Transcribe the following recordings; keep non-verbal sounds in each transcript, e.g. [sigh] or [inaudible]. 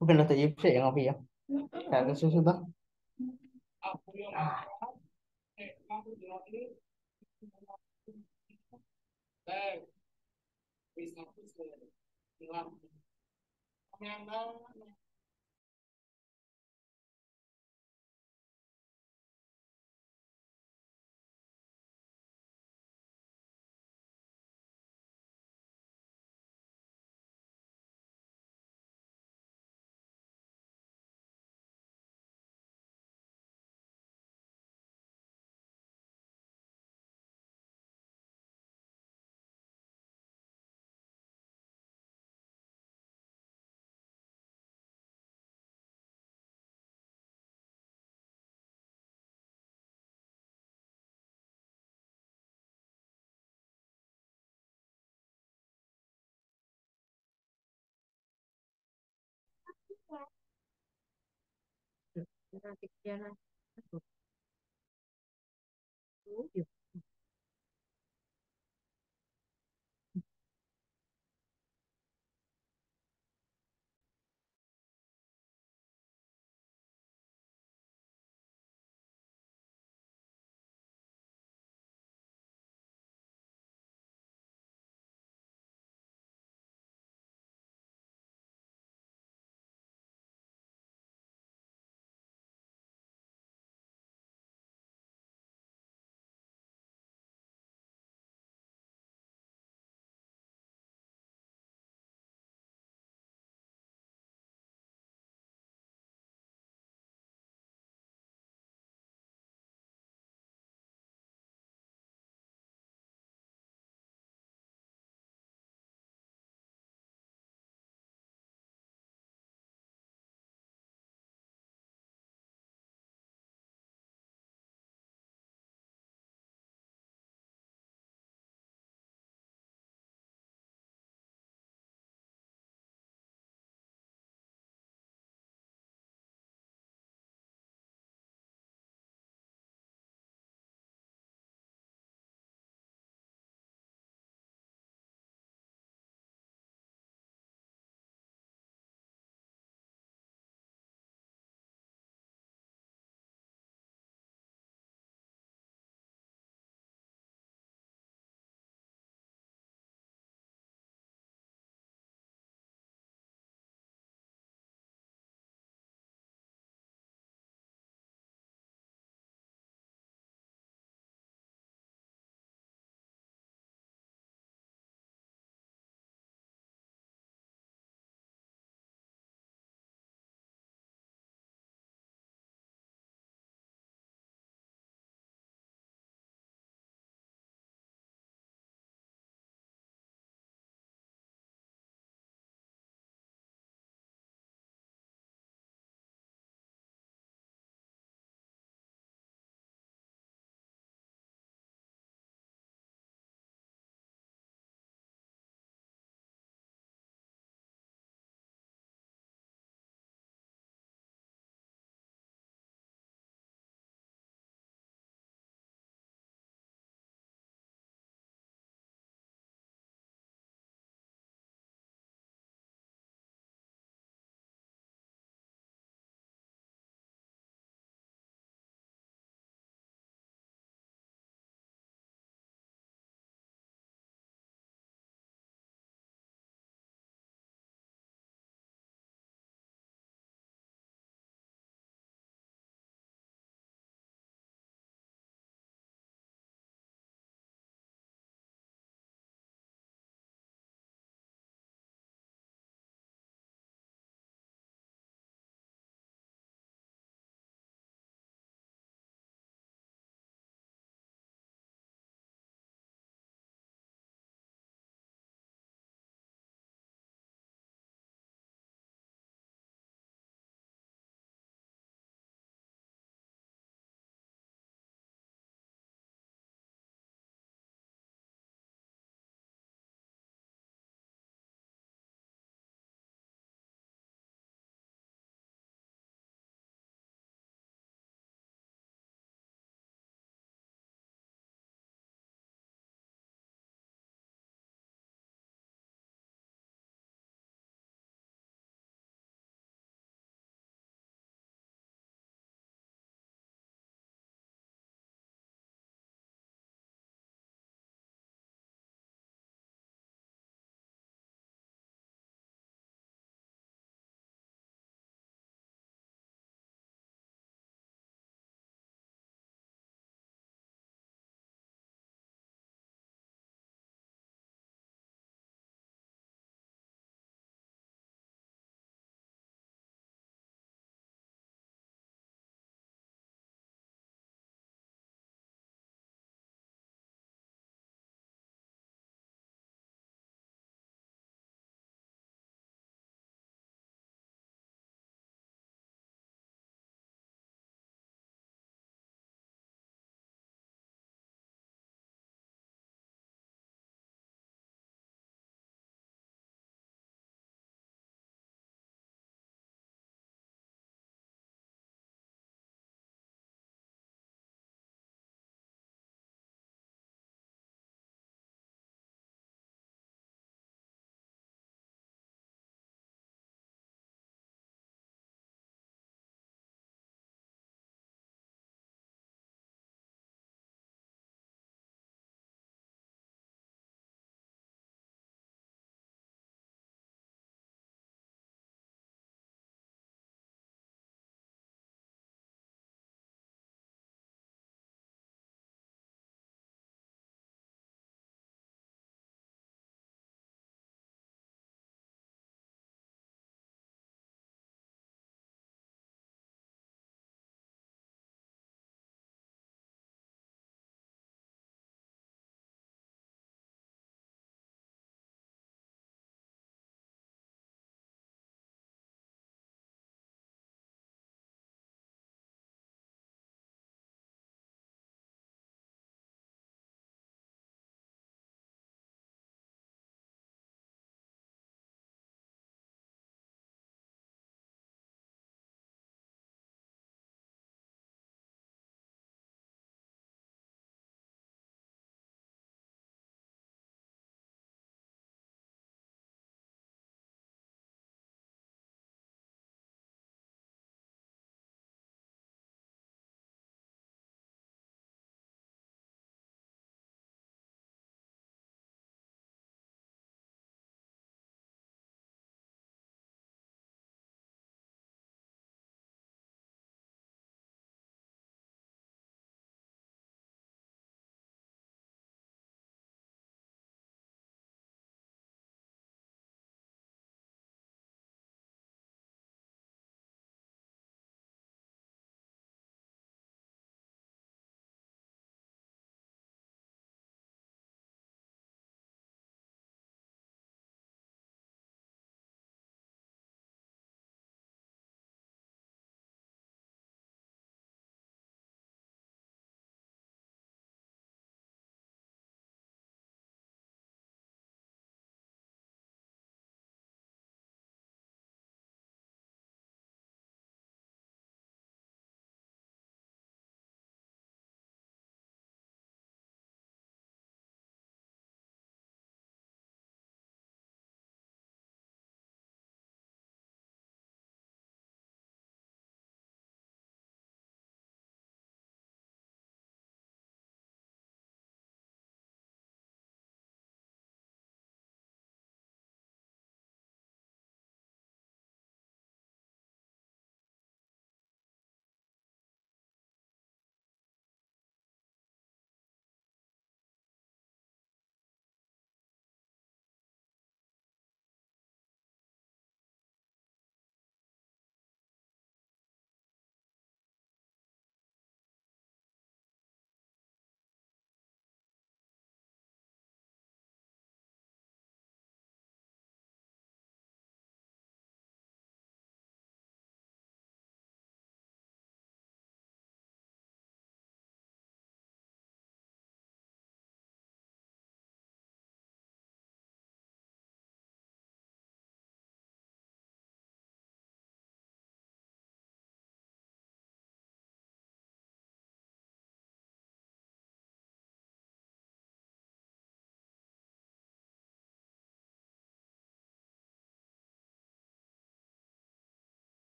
Bukan atau jeep sih yang ngopi ya. Ada susu Una cristiana.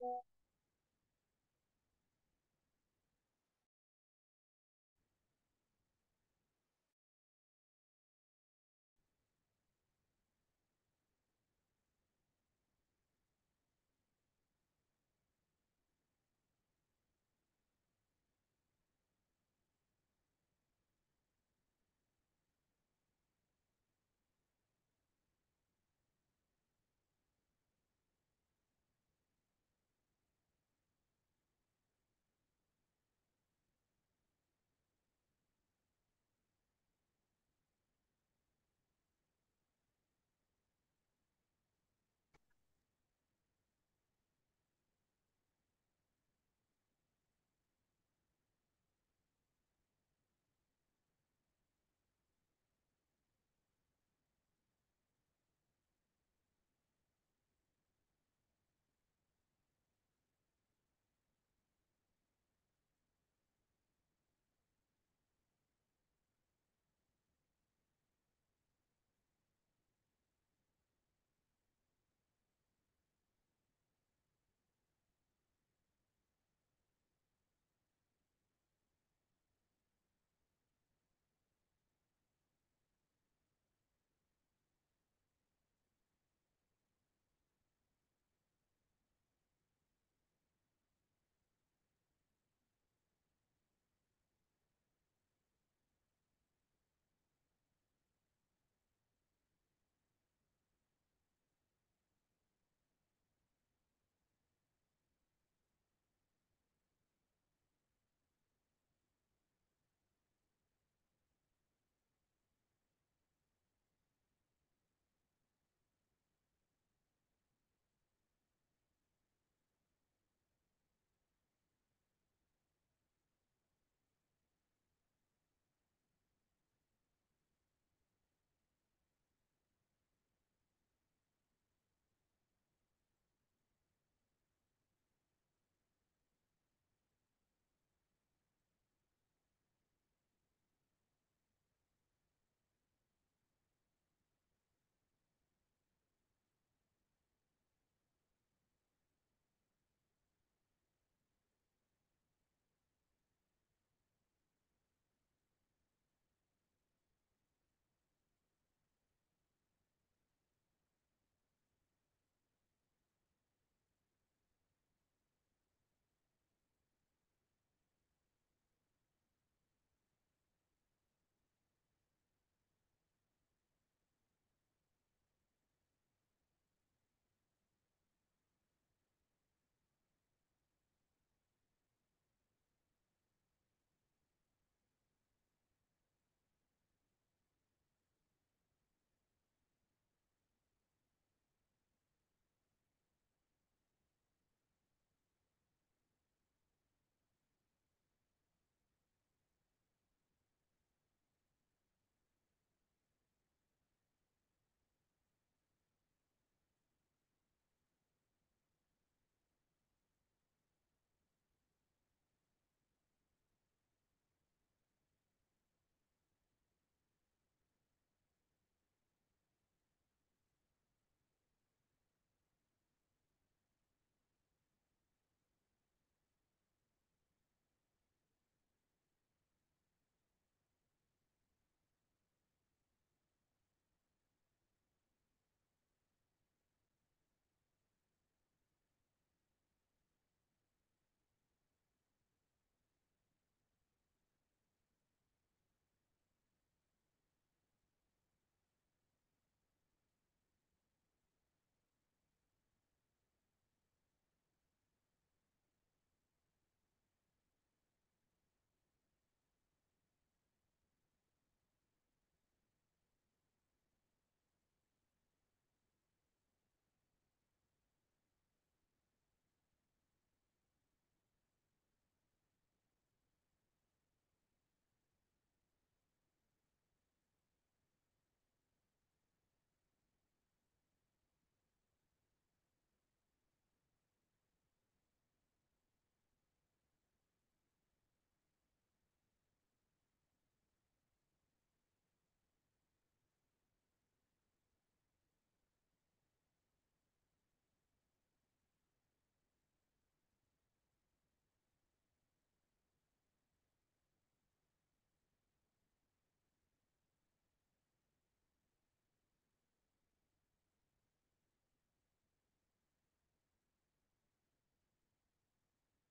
Yeah.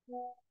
Thank you.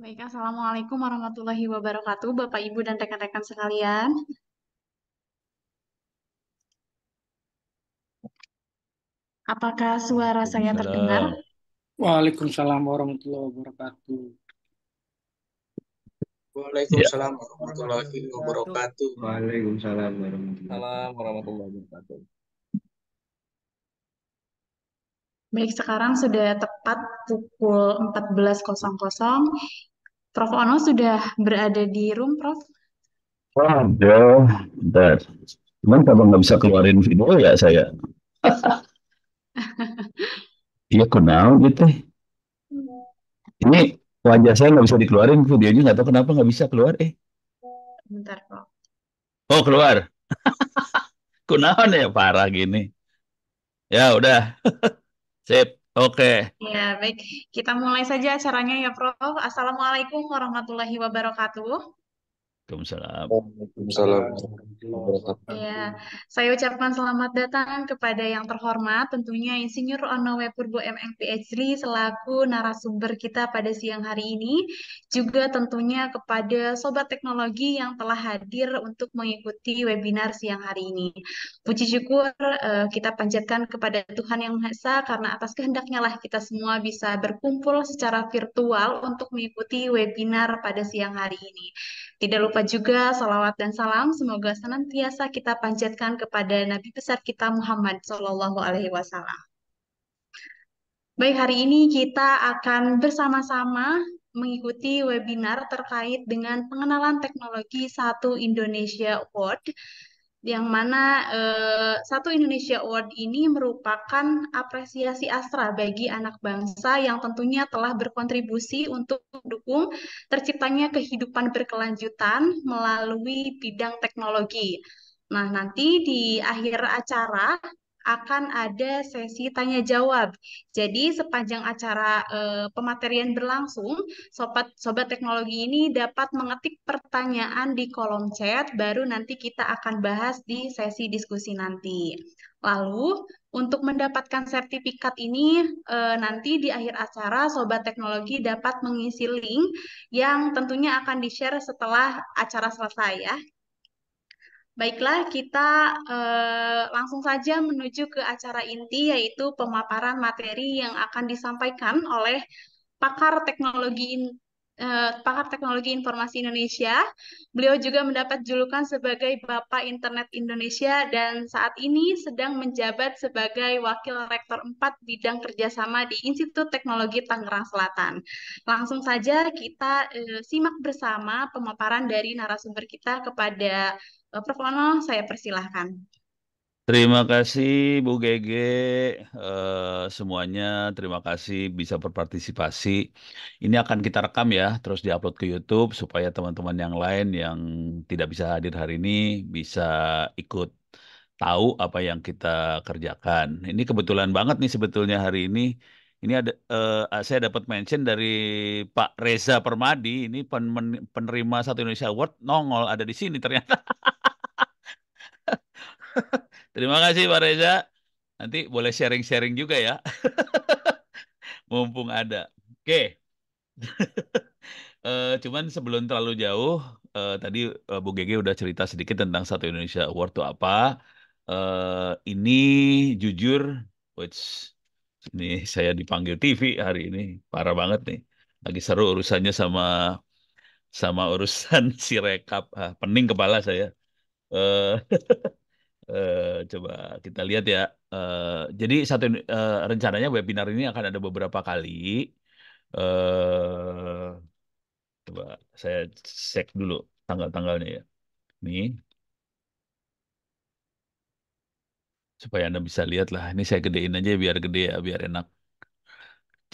Baik, Assalamualaikum warahmatullahi wabarakatuh, Bapak, Ibu, dan rekan-rekan sekalian. Apakah suara saya terdengar? Waalaikumsalam warahmatullahi wabarakatuh. Waalaikumsalam warahmatullahi wabarakatuh. Waalaikumsalam warahmatullahi wabarakatuh. Baik, sekarang sudah tepat pukul 14.00 Prof. Ono sudah berada di room, Prof? Wah, oh, bentar. Cuman kalau nggak bisa keluarin video ya saya. [laughs] Iya, kenal gitu. Ini wajah saya nggak bisa dikeluarin videonya nggak tahu kenapa nggak bisa keluar eh. Bentar, Prof. Oh, keluar. [laughs] Kenal ya parah gini. Ya udah. [laughs] Sip. Oke. Ya, baik. Kita mulai saja acaranya ya, Prof. Assalamualaikum warahmatullahi wabarakatuh. Waalaikumsalam. Waalaikumsalam. Ya, saya ucapkan selamat datang kepada yang terhormat tentunya Insinyur Onowe Purbo MM PhD selaku narasumber kita pada siang hari ini. Juga tentunya kepada sobat teknologi yang telah hadir untuk mengikuti webinar siang hari ini. Puji syukur eh, kita panjatkan kepada Tuhan Yang Maha Esa karena atas kehendaknya lah kita semua bisa berkumpul secara virtual untuk mengikuti webinar pada siang hari ini. Tidak lupa juga salawat dan salam semoga senantiasa kita panjatkan kepada Nabi besar kita Muhammad Shallallahu Alaihi Wasallam. Baik, hari ini kita akan bersama-sama mengikuti webinar terkait dengan pengenalan teknologi satu Indonesia Award yang mana eh, satu Indonesia Award ini merupakan apresiasi Astra bagi anak bangsa yang tentunya telah berkontribusi untuk mendukung terciptanya kehidupan berkelanjutan melalui bidang teknologi. Nah, nanti di akhir acara akan ada sesi tanya jawab. Jadi sepanjang acara eh, pematerian berlangsung, sobat sobat teknologi ini dapat mengetik pertanyaan di kolom chat baru nanti kita akan bahas di sesi diskusi nanti. Lalu untuk mendapatkan sertifikat ini e, nanti di akhir acara sobat teknologi dapat mengisi link yang tentunya akan di-share setelah acara selesai ya. Baiklah, kita eh, langsung saja menuju ke acara inti, yaitu pemaparan materi yang akan disampaikan oleh pakar teknologi eh, pakar teknologi informasi Indonesia. Beliau juga mendapat julukan sebagai Bapak Internet Indonesia dan saat ini sedang menjabat sebagai Wakil Rektor 4 Bidang Kerjasama di Institut Teknologi Tangerang Selatan. Langsung saja kita eh, simak bersama pemaparan dari narasumber kita kepada Eh, Prof. Ono, saya persilahkan. Terima kasih Bu Gg, uh, eh, semuanya. Terima kasih bisa berpartisipasi. Ini akan kita rekam ya, terus diupload ke YouTube supaya teman-teman yang lain yang tidak bisa hadir hari ini bisa ikut tahu apa yang kita kerjakan. Ini kebetulan banget nih sebetulnya hari ini ini ada uh, saya dapat mention dari Pak Reza Permadi, ini pen penerima Satu Indonesia Award nongol ada di sini ternyata. [laughs] Terima kasih Pak Reza. Nanti boleh sharing-sharing juga ya. [laughs] Mumpung ada. Oke. uh, [laughs] cuman sebelum terlalu jauh, uh, tadi uh, Bu Gege udah cerita sedikit tentang Satu Indonesia Award itu apa. Uh, ini jujur, which ini saya dipanggil TV hari ini, parah banget nih. Lagi seru urusannya sama sama urusan [laughs] si rekap, ah, pening kepala saya. Uh, uh, [laughs] coba kita lihat ya. Uh, jadi satu uh, rencananya webinar ini akan ada beberapa kali. Uh, coba saya cek dulu tanggal-tanggalnya ya. Nih, supaya Anda bisa lihat lah. Ini saya gedein aja biar gede ya, biar enak.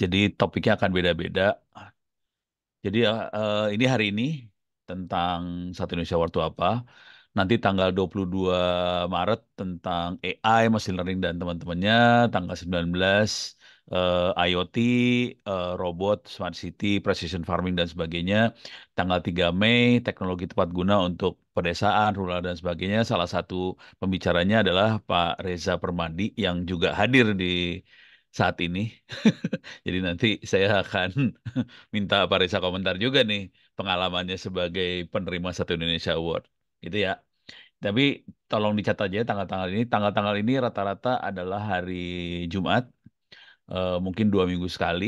Jadi topiknya akan beda-beda. Jadi uh, ini hari ini tentang Satu Indonesia Waktu Apa. Nanti tanggal 22 Maret tentang AI, machine learning dan teman-temannya. Tanggal 19 uh, IoT, uh, robot, smart city, precision farming dan sebagainya. Tanggal 3 Mei teknologi tepat guna untuk pedesaan, rural dan sebagainya. Salah satu pembicaranya adalah Pak Reza Permadi yang juga hadir di saat ini. [laughs] Jadi nanti saya akan [laughs] minta Pak Reza komentar juga nih pengalamannya sebagai penerima Satu Indonesia Award. Gitu ya. Tapi tolong dicatat aja tanggal-tanggal ini. Tanggal-tanggal ini rata-rata adalah hari Jumat. E, mungkin dua minggu sekali,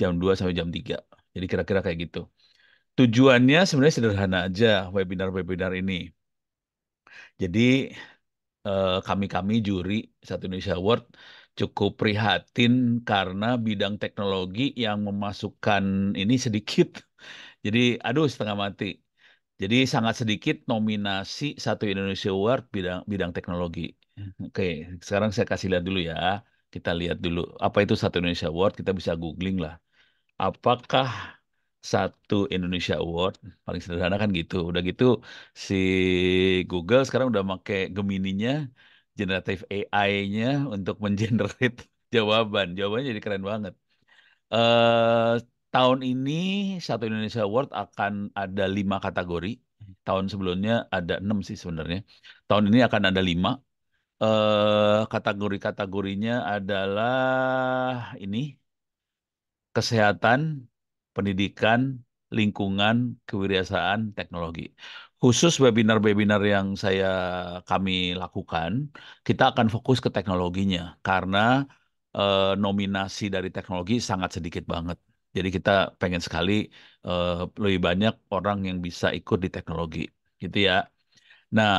jam 2 sampai jam 3. Jadi kira-kira kayak gitu. Tujuannya sebenarnya sederhana aja webinar-webinar ini. Jadi eh, kami-kami eh, juri Satu Indonesia Award cukup prihatin karena bidang teknologi yang memasukkan ini sedikit. Jadi aduh setengah mati. Jadi sangat sedikit nominasi Satu Indonesia Award bidang bidang teknologi. Oke, sekarang saya kasih lihat dulu ya. Kita lihat dulu apa itu Satu Indonesia Award, kita bisa googling lah. Apakah satu Indonesia Award paling sederhana kan gitu udah gitu si Google sekarang udah pakai nya generative AI-nya untuk mengenerate [laughs] jawaban jawabannya jadi keren banget uh, tahun ini satu Indonesia Award akan ada lima kategori tahun sebelumnya ada enam sih sebenarnya tahun ini akan ada lima uh, kategori-kategorinya adalah ini kesehatan pendidikan, lingkungan, kewirausahaan, teknologi. Khusus webinar-webinar yang saya kami lakukan, kita akan fokus ke teknologinya karena eh, nominasi dari teknologi sangat sedikit banget. Jadi kita pengen sekali eh, lebih banyak orang yang bisa ikut di teknologi, gitu ya. Nah,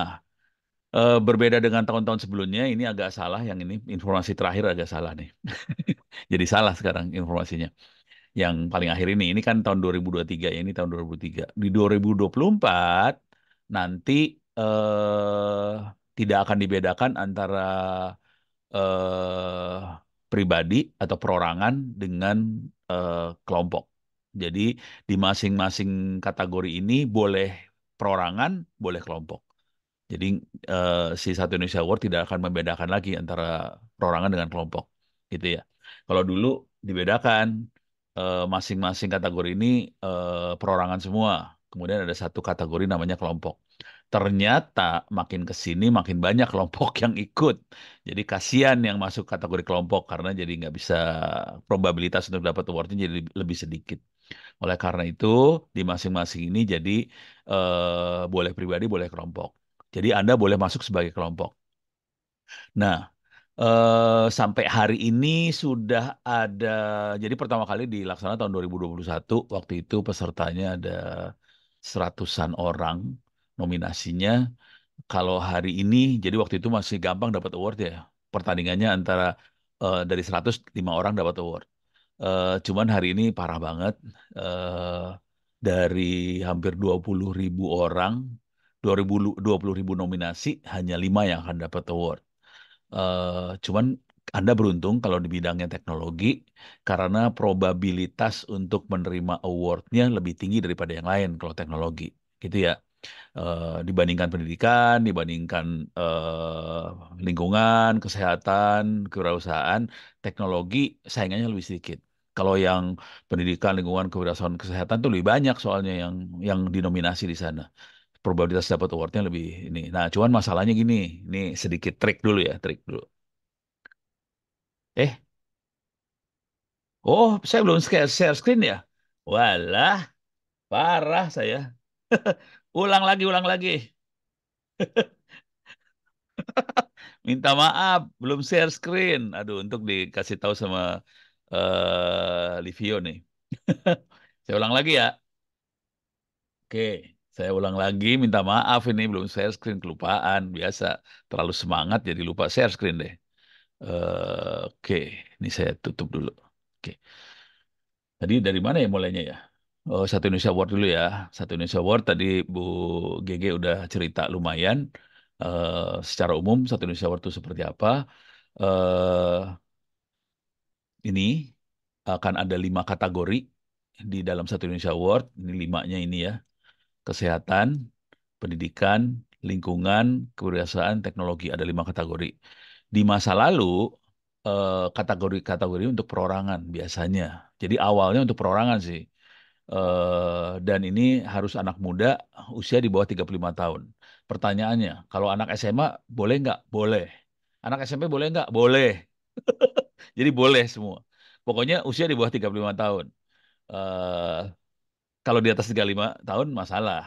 eh, berbeda dengan tahun-tahun sebelumnya, ini agak salah yang ini informasi terakhir agak salah nih. [laughs] Jadi salah sekarang informasinya yang paling akhir ini. Ini kan tahun 2023 ya, ini tahun 2023 Di 2024 nanti eh, tidak akan dibedakan antara eh, pribadi atau perorangan dengan eh, kelompok. Jadi di masing-masing kategori ini boleh perorangan, boleh kelompok. Jadi eh, si Satu Indonesia Award tidak akan membedakan lagi antara perorangan dengan kelompok, gitu ya. Kalau dulu dibedakan Eh, masing-masing uh, kategori ini uh, perorangan semua. Kemudian ada satu kategori namanya kelompok. Ternyata makin ke sini makin banyak kelompok [laughs] yang ikut. Jadi kasihan yang masuk kategori kelompok karena jadi nggak bisa probabilitas untuk dapat awardnya jadi lebih sedikit. Oleh karena itu di masing-masing ini jadi uh, boleh pribadi boleh kelompok. Jadi Anda boleh masuk sebagai kelompok. Nah, Uh, sampai hari ini sudah ada jadi pertama kali dilaksanakan tahun 2021, waktu itu pesertanya ada seratusan orang nominasinya. Kalau hari ini jadi waktu itu masih gampang dapat award ya, pertandingannya antara, uh, dari seratus lima orang dapat award. Uh, cuman hari ini parah banget, uh, dari hampir ribu orang, dua ribu 20.000 nominasi, hanya lima yang akan dapat award. Uh, cuman anda beruntung kalau di bidangnya teknologi karena probabilitas untuk menerima awardnya lebih tinggi daripada yang lain kalau teknologi, gitu ya. uh, dibandingkan pendidikan, dibandingkan uh, lingkungan, kesehatan, kewirausahaan, teknologi saingannya lebih sedikit. Kalau yang pendidikan, lingkungan, kewirausahaan, kesehatan itu lebih banyak soalnya yang yang dinominasi di sana probabilitas dapat awardnya lebih ini. Nah, cuman masalahnya gini, ini sedikit trik dulu ya, trik dulu. Eh, oh saya belum share, screen ya? Walah, parah saya. [laughs] ulang lagi, ulang lagi. [laughs] Minta maaf, belum share screen. Aduh, untuk dikasih tahu sama uh, Livio nih. [laughs] saya ulang lagi ya. Oke. Saya ulang lagi, minta maaf ini belum share screen kelupaan. Biasa terlalu semangat jadi lupa share screen deh. Uh, Oke, okay. ini saya tutup dulu. Oke. Okay. Tadi dari mana ya mulainya ya? Oh, satu Indonesia Award dulu ya. Satu Indonesia Award tadi Bu GG udah cerita lumayan. Uh, secara umum satu Indonesia Award itu seperti apa. Uh, ini akan ada lima kategori di dalam satu Indonesia Award. Ini limanya ini ya kesehatan, pendidikan, lingkungan, kebiasaan, teknologi. Ada lima kategori. Di masa lalu, eh, kategori-kategori untuk perorangan biasanya. Jadi awalnya untuk perorangan sih. Eh, dan ini harus anak muda usia di bawah 35 tahun. Pertanyaannya, kalau anak SMA boleh nggak? Boleh. Anak SMP boleh nggak? Boleh. [laughs] Jadi boleh semua. Pokoknya usia di bawah 35 tahun. Uh, kalau di atas 35 tahun masalah.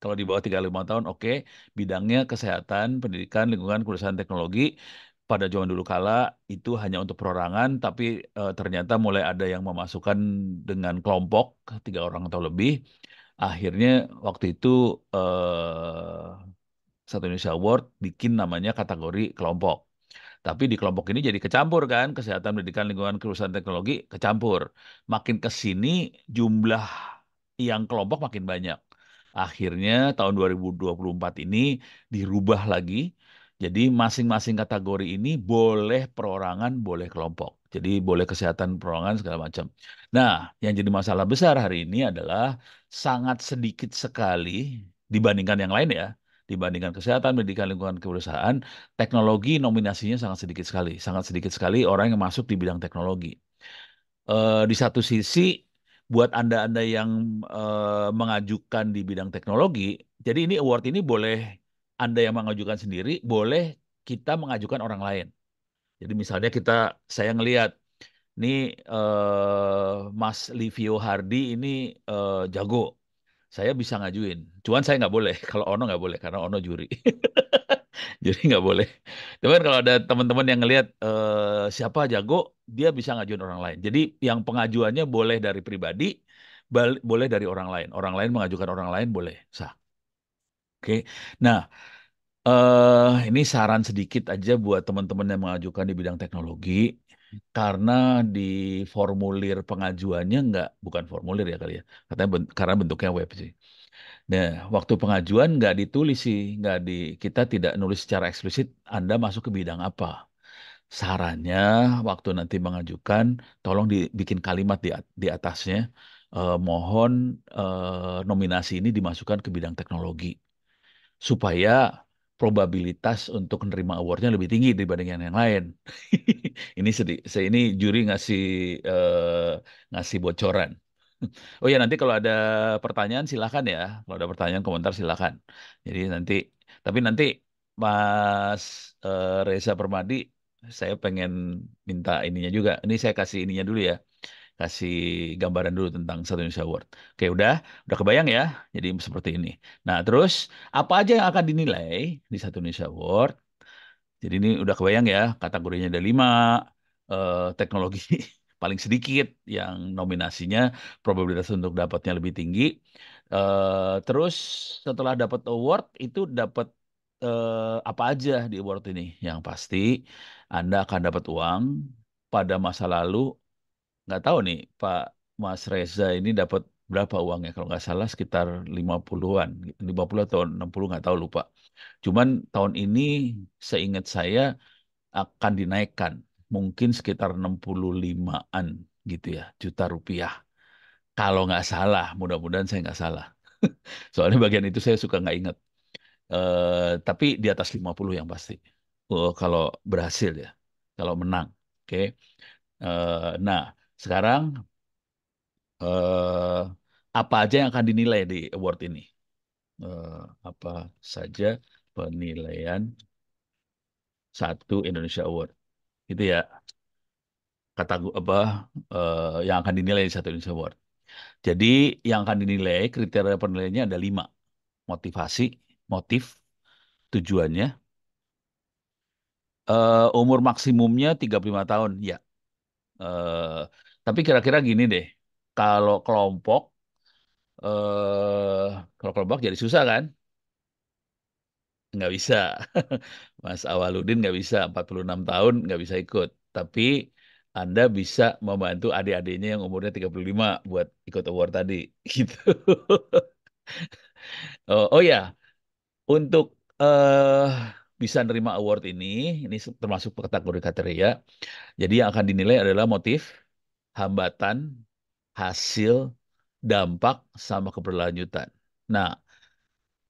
Kalau di bawah 35 tahun oke, okay. bidangnya kesehatan, pendidikan, lingkungan, kelulusan teknologi pada zaman dulu kala itu hanya untuk perorangan tapi e, ternyata mulai ada yang memasukkan dengan kelompok tiga orang atau lebih. Akhirnya waktu itu e, satu Indonesia Award bikin namanya kategori kelompok. Tapi di kelompok ini jadi kecampur kan, kesehatan, pendidikan, lingkungan, kelulusan teknologi kecampur. Makin ke sini jumlah yang kelompok makin banyak. Akhirnya tahun 2024 ini dirubah lagi. Jadi masing-masing kategori ini boleh perorangan, boleh kelompok. Jadi boleh kesehatan perorangan segala macam. Nah, yang jadi masalah besar hari ini adalah sangat sedikit sekali dibandingkan yang lain ya dibandingkan kesehatan, pendidikan, lingkungan kewirausahaan, teknologi nominasinya sangat sedikit sekali, sangat sedikit sekali orang yang masuk di bidang teknologi. Uh, di satu sisi buat Anda-Anda yang uh, mengajukan di bidang teknologi, jadi ini award ini boleh Anda yang mengajukan sendiri, boleh kita mengajukan orang lain. Jadi misalnya kita saya ngelihat ini uh, eh, Mas Livio Hardi ini uh, jago. Saya bisa ngajuin. Cuman saya nggak boleh. [laughs] Kalau Ono nggak boleh karena Ono juri. [laughs] jadi nggak boleh cuman kalau ada teman-teman yang ngelihat eh, siapa jago dia bisa ngajuin orang lain jadi yang pengajuannya boleh dari pribadi boleh dari orang lain orang lain mengajukan orang lain boleh sah oke nah eh, ini saran sedikit aja buat teman-teman yang mengajukan di bidang teknologi karena di formulir pengajuannya nggak bukan formulir ya kali ya katanya karena bentuknya web sih Nah, waktu pengajuan nggak ditulis sih, nggak di kita tidak nulis secara eksplisit Anda masuk ke bidang apa. Sarannya waktu nanti mengajukan, tolong dibikin kalimat di, di atasnya, eh, mohon eh, nominasi ini dimasukkan ke bidang teknologi supaya probabilitas untuk menerima awardnya lebih tinggi dibanding yang, yang lain. [laughs] ini sedih, saya ini juri ngasih eh, ngasih bocoran. [laughs] Oh ya nanti kalau ada pertanyaan silahkan ya. Kalau ada pertanyaan komentar silahkan. Jadi nanti tapi nanti Mas eh, Reza Permadi saya pengen minta ininya juga. Ini saya kasih ininya dulu ya. Kasih gambaran dulu tentang Satu Indonesia Award. Oke, udah udah kebayang ya. Jadi seperti ini. Nah, terus apa aja yang akan dinilai di Satu Indonesia Award? Jadi ini udah kebayang ya, kategorinya ada lima, eh, teknologi [laughs] paling sedikit yang nominasinya probabilitas untuk dapatnya lebih tinggi. Uh, terus setelah dapat award itu dapat uh, apa aja di award ini? Yang pasti Anda akan dapat uang pada masa lalu. Nggak tahu nih Pak Mas Reza ini dapat berapa uangnya kalau nggak salah sekitar 50-an 50 atau 60 nggak tahu lupa cuman tahun ini seingat saya akan dinaikkan mungkin sekitar 65-an gitu ya juta rupiah. Kalau nggak salah, mudah-mudahan saya nggak salah. [laughs] Soalnya bagian itu saya suka nggak inget Uh, eh, tapi di atas 50 yang pasti. Uh, kalau berhasil ya, kalau menang. Oke. Okay. Uh, eh, nah, sekarang uh, apa aja yang akan dinilai di award ini? Uh, apa saja penilaian satu Indonesia Award. Itu ya kata apa uh, yang akan dinilai di satu Indonesia Award. Jadi yang akan dinilai kriteria penilaiannya ada lima: motivasi, motif, tujuannya, uh, umur maksimumnya 35 tahun, ya. Uh, tapi kira-kira gini deh, kalau kelompok uh, kalau kelompok jadi susah kan? nggak bisa. [laughs] Mas Awaludin nggak bisa, 46 tahun nggak bisa ikut. Tapi Anda bisa membantu adik-adiknya yang umurnya 35 buat ikut award tadi. [laughs] Gitu. oh, oh ya, untuk uh, bisa nerima award ini, ini termasuk kategori kriteria. Jadi yang akan dinilai adalah motif, hambatan, hasil, dampak, sama keberlanjutan. Nah,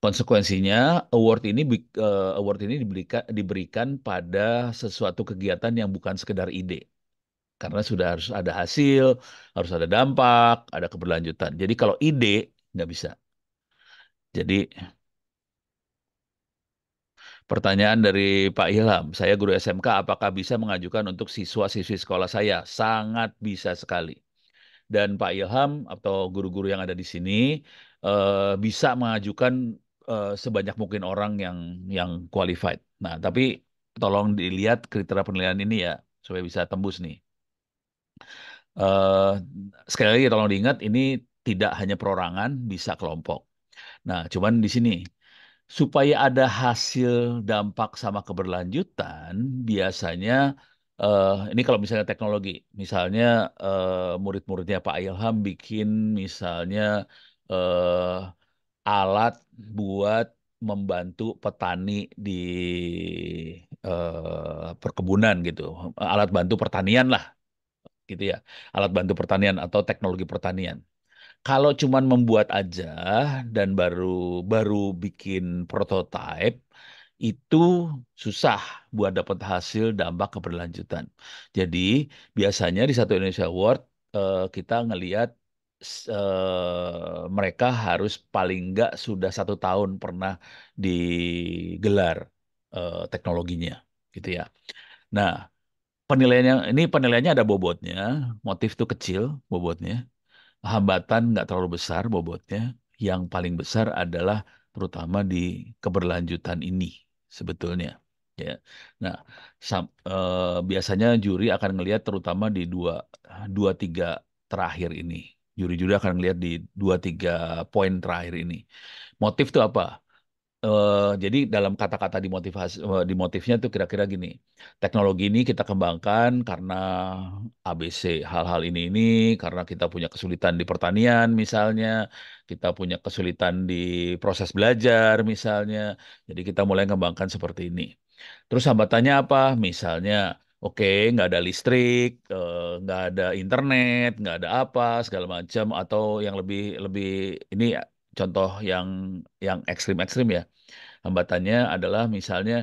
Konsekuensinya, award ini eh, award ini diberikan, pada sesuatu kegiatan yang bukan sekedar ide. Karena sudah harus ada hasil, harus ada dampak, ada keberlanjutan. Jadi kalau ide nggak bisa. Jadi pertanyaan dari Pak Ilham, saya guru SMK apakah bisa mengajukan untuk siswa-siswi sekolah saya? Sangat bisa sekali. Dan Pak Ilham atau guru-guru yang ada di sini eh, bisa mengajukan Eh, sebanyak mungkin orang yang yang qualified. Nah, tapi tolong dilihat kriteria penilaian ini ya supaya bisa tembus nih. Uh, sekali lagi tolong diingat ini tidak hanya perorangan, bisa kelompok. Nah, cuman di sini supaya ada hasil dampak sama keberlanjutan, biasanya uh, ini kalau misalnya teknologi, misalnya uh, murid-muridnya Pak Ilham bikin misalnya uh, alat buat membantu petani di eh, perkebunan gitu, alat bantu pertanian lah, gitu ya, alat bantu pertanian atau teknologi pertanian. Kalau cuman membuat aja dan baru baru bikin prototipe itu susah buat dapat hasil dampak keberlanjutan. Jadi biasanya di satu Indonesia Award eh, kita ngelihat uh, mereka harus paling nggak sudah satu tahun pernah digelar uh, teknologinya gitu ya. Nah penilaiannya ini penilaiannya ada bobotnya, motif itu kecil bobotnya, hambatan nggak terlalu besar bobotnya. Yang paling besar adalah terutama di keberlanjutan ini sebetulnya ya. Nah, sam, e, biasanya juri akan melihat terutama di dua dua tiga terakhir ini juri-juri akan melihat di dua tiga poin terakhir ini. Motif itu apa? Uh, jadi dalam kata-kata di motivasi eh, di motifnya itu kira-kira gini. Teknologi ini kita kembangkan karena ABC hal-hal ini ini karena kita punya kesulitan di pertanian misalnya, kita punya kesulitan di proses belajar misalnya. Jadi kita mulai kembangkan seperti ini. Terus hambatannya apa? Misalnya oke okay, nggak ada listrik uh, ada internet nggak ada apa segala macam atau yang lebih lebih ini contoh yang yang ekstrim ekstrim ya hambatannya adalah misalnya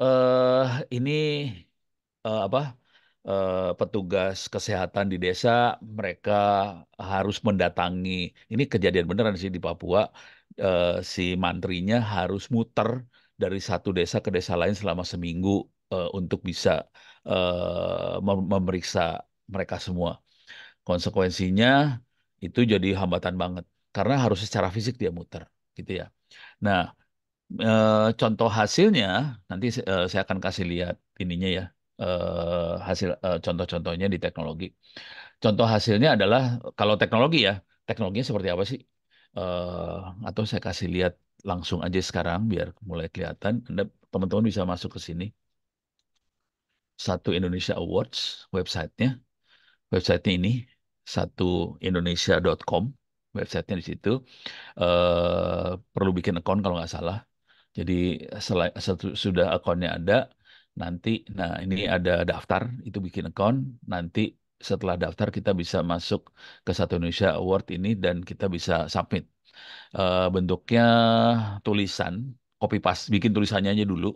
uh, ini uh, apa Uh, petugas kesehatan di desa mereka harus mendatangi ini kejadian beneran sih di Papua uh, si mantrinya harus muter dari satu desa ke desa lain selama seminggu uh, untuk bisa uh, mem memeriksa mereka semua. Konsekuensinya itu jadi hambatan banget karena harus secara fisik dia muter gitu ya. Nah, e, contoh hasilnya nanti e, saya akan kasih lihat ininya ya. E, hasil e, contoh-contohnya di teknologi. Contoh hasilnya adalah kalau teknologi ya, teknologinya seperti apa sih? E, atau saya kasih lihat langsung aja sekarang biar mulai kelihatan. Anda teman-teman bisa masuk ke sini. Satu Indonesia Awards websitenya. Websitenya ini satuindonesia.com websitenya di situ uh, perlu bikin account kalau nggak salah jadi selai, satu, sudah akunnya ada nanti nah ini ada daftar itu bikin account nanti setelah daftar kita bisa masuk ke satu Indonesia Award ini dan kita bisa submit uh, bentuknya tulisan copy pas bikin tulisannya aja dulu.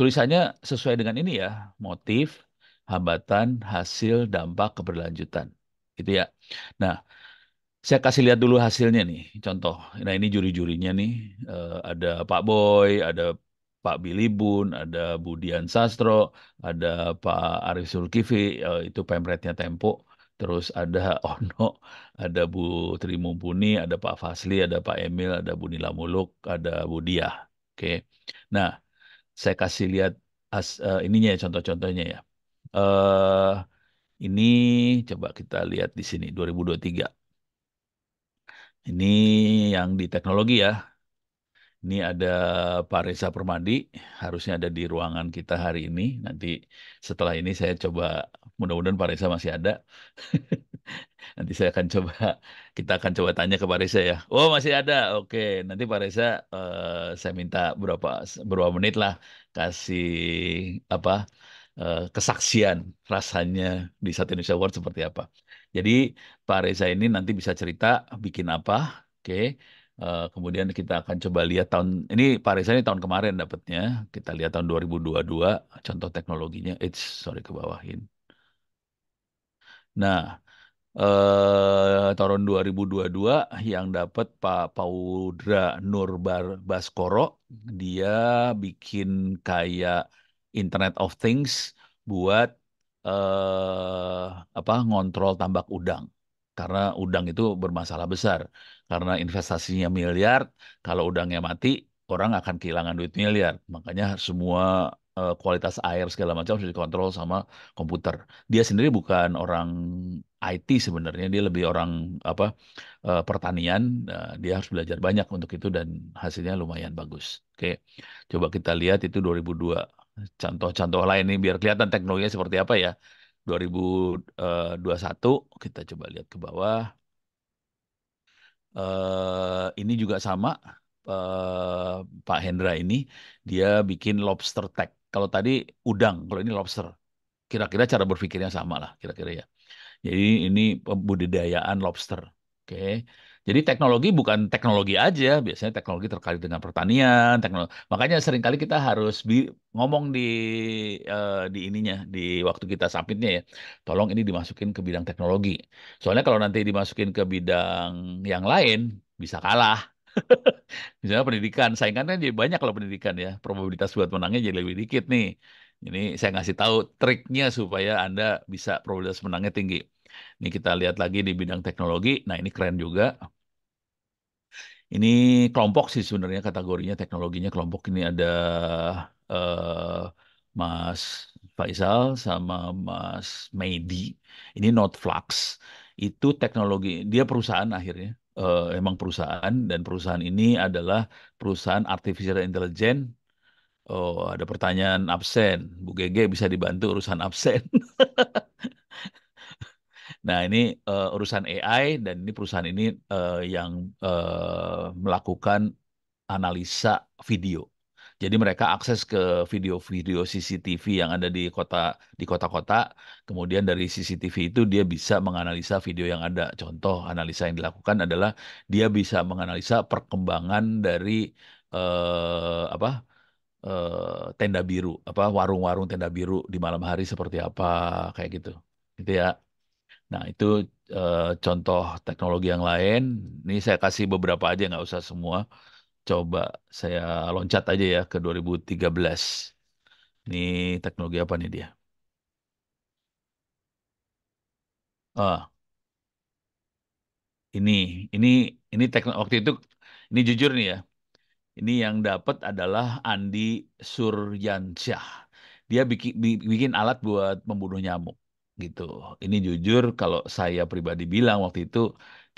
Tulisannya sesuai dengan ini ya, motif, hambatan, hasil, dampak, keberlanjutan. Gitu ya. Nah, saya kasih lihat dulu hasilnya nih, contoh. Nah, ini juri-jurinya nih, eh, ada Pak Boy, ada Pak Billy Bun, ada Budian Sastro, ada Pak Arif Zulkifli, eh, itu pemretnya Tempo terus ada [laughs] Ono, ada Bu Tri Mumpuni, ada Pak Fasli, ada Pak Emil, ada Bu Nila Muluk, ada Bu Diah. Oke. Okay. Nah, saya kasih lihat as, uh, ininya ya contoh-contohnya ya. Uh, ini coba kita lihat di sini 2023. Ini yang di teknologi ya. Ini ada Pak Reza Permadi, harusnya ada di ruangan kita hari ini. Nanti setelah ini saya coba, mudah-mudahan Pak Reza masih ada. [laughs] Nanti saya akan coba, [laughs] kita akan coba tanya ke Parisa ya. Oh masih ada, oke. Nanti Parisa Reza, eh, saya minta berapa berapa menit lah kasih apa uh, kesaksian rasanya di Satu Indonesia Award seperti apa. Jadi Pak Reza ini nanti bisa cerita bikin apa, oke. Uh, kemudian kita akan coba lihat tahun ini Parisa ini tahun kemarin dapatnya. Kita lihat tahun 2022 contoh teknologinya. It's sorry ke bawahin. Nah, eh, tahun 2022 yang dapat Pak Paudra Nurbar Baskoro. Hmm. Dia bikin kayak Internet of Things buat eh, apa ngontrol tambak udang karena udang itu bermasalah besar karena investasinya miliar kalau udangnya mati orang akan kehilangan duit miliar makanya semua uh, kualitas air segala macam sudah dikontrol sama komputer. Dia sendiri bukan orang IT sebenarnya, dia lebih orang apa uh, pertanian. Uh, dia harus belajar banyak untuk itu dan hasilnya lumayan bagus. Oke, coba kita lihat itu 2002. Contoh-contoh lain ini biar kelihatan teknologinya seperti apa ya. 2021 kita coba lihat ke bawah. Uh, ini juga sama uh, Pak Hendra ini dia bikin lobster tag. Kalau tadi udang, kalau ini lobster. Kira-kira cara berpikirnya sama lah, kira-kira ya. Jadi ini pembudidayaan lobster. Oke. Okay. Jadi teknologi bukan teknologi aja, biasanya teknologi terkait dengan pertanian, teknologi. Makanya seringkali kita harus bi ngomong di uh, di ininya di waktu kita sampitnya ya. Tolong ini dimasukin ke bidang teknologi. Soalnya kalau nanti dimasukin ke bidang yang lain bisa kalah [laughs] Misalnya pendidikan, saingannya jadi banyak kalau pendidikan ya. Probabilitas buat menangnya jadi lebih dikit nih. Ini saya ngasih tahu triknya supaya Anda bisa probabilitas menangnya tinggi. Ini kita lihat lagi di bidang teknologi. Nah, ini keren juga. Ini kelompok sih sebenarnya kategorinya teknologinya kelompok ini ada uh, Mas Faisal sama Mas Medi. Ini Node Flux itu teknologi dia perusahaan akhirnya uh, emang perusahaan dan perusahaan ini adalah perusahaan artificial intelligence. Oh, ada pertanyaan absen. Bu GG bisa dibantu urusan absen. [laughs] nah, ini uh, urusan AI dan ini perusahaan ini uh, yang uh, melakukan analisa video. Jadi mereka akses ke video-video CCTV yang ada di kota di kota-kota. Kemudian dari CCTV itu dia bisa menganalisa video yang ada. Contoh analisa yang dilakukan adalah dia bisa menganalisa perkembangan dari eh, apa eh, tenda biru, apa warung-warung tenda biru di malam hari seperti apa kayak gitu, gitu ya. Nah itu eh, contoh teknologi yang lain. Ini saya kasih beberapa aja, nggak usah semua coba saya loncat aja ya ke 2013. Ini teknologi apa nih dia? Ah, ini ini ini teknologi waktu itu ini jujur nih ya. Ini yang dapat adalah Andi Suryansyah. Dia bikin bikin alat buat membunuh nyamuk gitu. Ini jujur kalau saya pribadi bilang waktu itu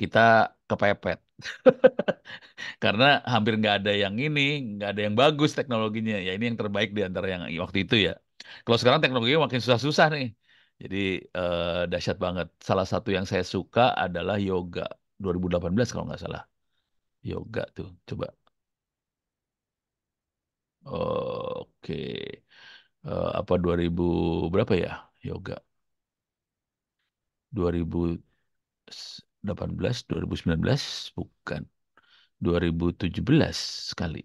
kita kepepet [laughs] Karena hampir nggak ada yang ini, nggak ada yang bagus teknologinya. Ya ini yang terbaik di antara yang waktu itu ya. Kalau sekarang teknologinya makin susah-susah nih. Jadi eh, dahsyat banget. Salah satu yang saya suka adalah yoga 2018 kalau nggak salah. Yoga tuh, coba. Oke. Eh, apa 2000 berapa ya yoga? 2000 2018, 2019 bukan. 2017 sekali.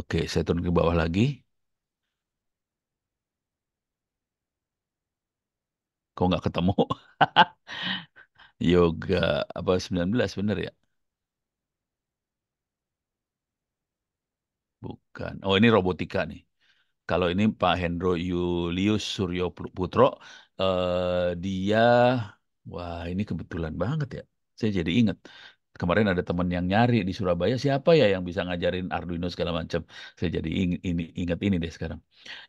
Oke, saya turun ke bawah lagi. Kok nggak ketemu? [laughs] Yoga apa 19 bener ya? Bukan. Oh, ini robotika nih. Kalau ini Pak Hendro Julius Suryo Putro, eh, dia Wah, ini kebetulan banget ya. Saya jadi ingat. Kemarin ada teman yang nyari di Surabaya, siapa ya yang bisa ngajarin Arduino segala macam. Saya jadi ini ingat ini deh sekarang.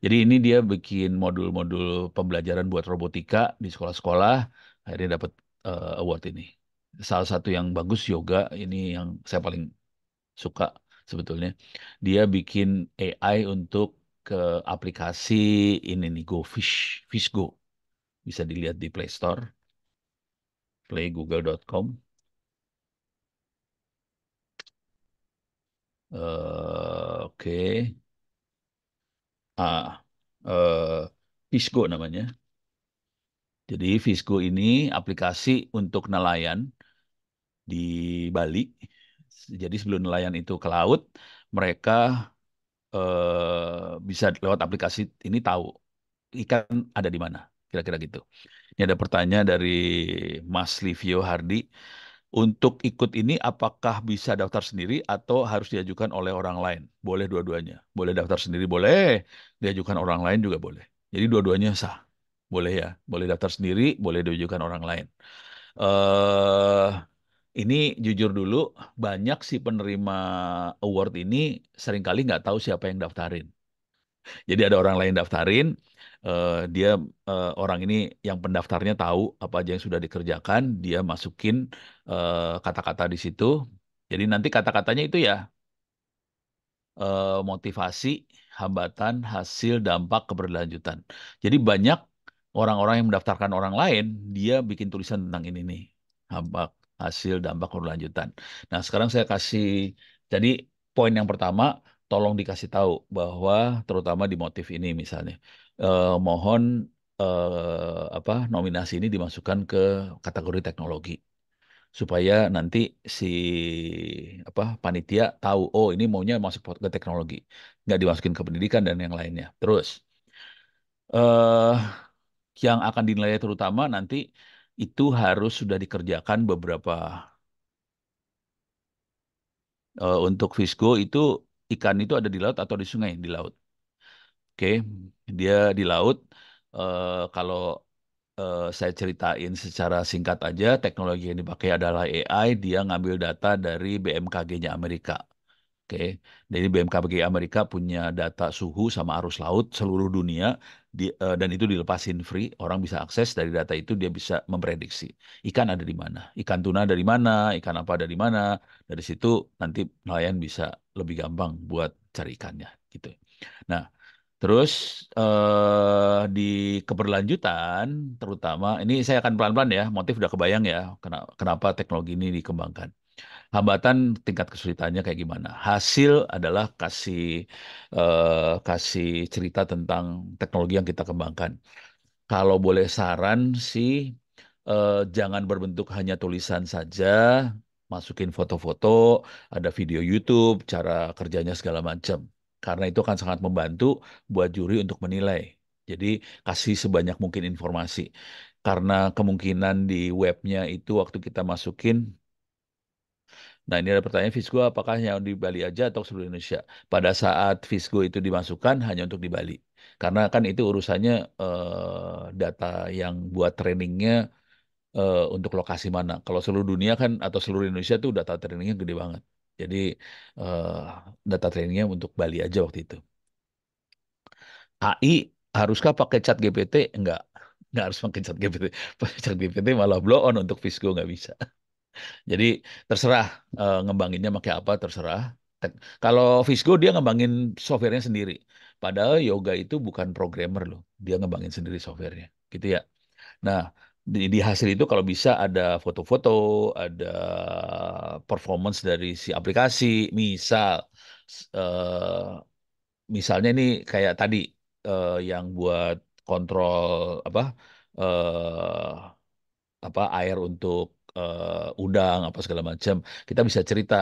Jadi ini dia bikin modul-modul pembelajaran buat robotika di sekolah-sekolah, akhirnya dapat uh, award ini. Salah satu yang bagus yoga ini yang saya paling suka sebetulnya. Dia bikin AI untuk ke aplikasi ini nih Go Fish, Fish Go Bisa dilihat di Play Store playgoogle.com. Uh, eh, Oke. Okay. Ah, uh, eh, Fisgo namanya. Jadi Fisgo ini aplikasi untuk nelayan di Bali. Jadi sebelum nelayan itu ke laut, mereka uh, bisa lewat aplikasi ini tahu ikan ada di mana, kira-kira gitu. Ini ada pertanyaan dari Mas Livio Hardi. Untuk ikut ini apakah bisa daftar sendiri atau harus diajukan oleh orang lain? Boleh dua-duanya. Boleh daftar sendiri boleh, diajukan orang lain juga boleh. Jadi dua-duanya sah. Boleh ya, boleh daftar sendiri, boleh diajukan orang lain. Uh, ini jujur dulu, banyak sih penerima award ini seringkali nggak tahu siapa yang daftarin. Jadi ada orang lain daftarin, uh, dia uh, orang ini yang pendaftarnya tahu apa aja yang sudah dikerjakan, dia masukin eh, kata-kata uh, di situ. Jadi nanti kata-katanya itu ya uh, motivasi, hambatan, hasil, dampak, keberlanjutan. Jadi banyak orang-orang yang mendaftarkan orang lain, dia bikin tulisan tentang ini nih, dampak, hasil, dampak, keberlanjutan. Nah sekarang saya kasih, jadi poin yang pertama, tolong dikasih tahu bahwa terutama di motif ini misalnya eh, mohon eh, apa nominasi ini dimasukkan ke kategori teknologi supaya nanti si apa panitia tahu oh ini maunya masuk ke teknologi nggak dimasukin ke pendidikan dan yang lainnya terus eh, yang akan dinilai terutama nanti itu harus sudah dikerjakan beberapa uh, untuk Visgo itu ikan itu ada di laut atau di sungai di laut Oke, dia di laut. Uh, kalau uh, saya ceritain secara singkat aja, teknologi yang dipakai adalah AI. Dia ngambil data dari BMKG-nya Amerika. Oke, okay. jadi BMKG Amerika punya data suhu sama arus laut seluruh dunia di, uh, dan itu dilepasin free. Orang bisa akses dari data itu dia bisa memprediksi ikan ada di mana, ikan tuna dari mana, ikan apa dari mana. Dari situ nanti nelayan bisa lebih gampang buat cari ikannya gitu. Nah, Terus uh, di keberlanjutan, terutama ini saya akan pelan-pelan ya, motif udah kebayang ya, kena- kenapa teknologi ini dikembangkan. Hambatan tingkat kesulitannya kayak gimana? Hasil adalah kasih uh, kasih cerita tentang teknologi yang kita kembangkan. Kalau boleh saran sih uh, jangan berbentuk hanya tulisan saja, masukin foto-foto, ada video YouTube, cara kerjanya segala macam karena itu akan sangat membantu buat juri untuk menilai. Jadi kasih sebanyak mungkin informasi. Karena kemungkinan di webnya itu waktu kita masukin Nah ini ada pertanyaan Visgo apakah hanya di Bali aja atau seluruh Indonesia? Pada saat Visgo itu dimasukkan hanya untuk di Bali. Karena kan itu urusannya uh, data yang buat trainingnya uh, untuk lokasi mana. Kalau seluruh dunia kan atau seluruh Indonesia tuh data trainingnya gede banget. Jadi uh, data trainingnya untuk Bali aja waktu itu. AI haruskah pakai chat GPT? Enggak, Enggak harus pakai chat GPT. [laughs] Pakai chat GPT malah blow on untuk Visco nggak bisa. Jadi terserah uh, ngembanginnya pakai apa terserah. Kalau Visco dia ngembangin softwarenya sendiri. Padahal yoga itu bukan programmer loh, dia ngembangin sendiri softwarenya, gitu ya. Nah, di, di hasil itu kalau bisa ada foto-foto, ada performance dari si aplikasi, misal uh, misalnya ini kayak tadi uh, yang buat kontrol apa uh, apa air untuk uh, udang apa segala macam kita bisa cerita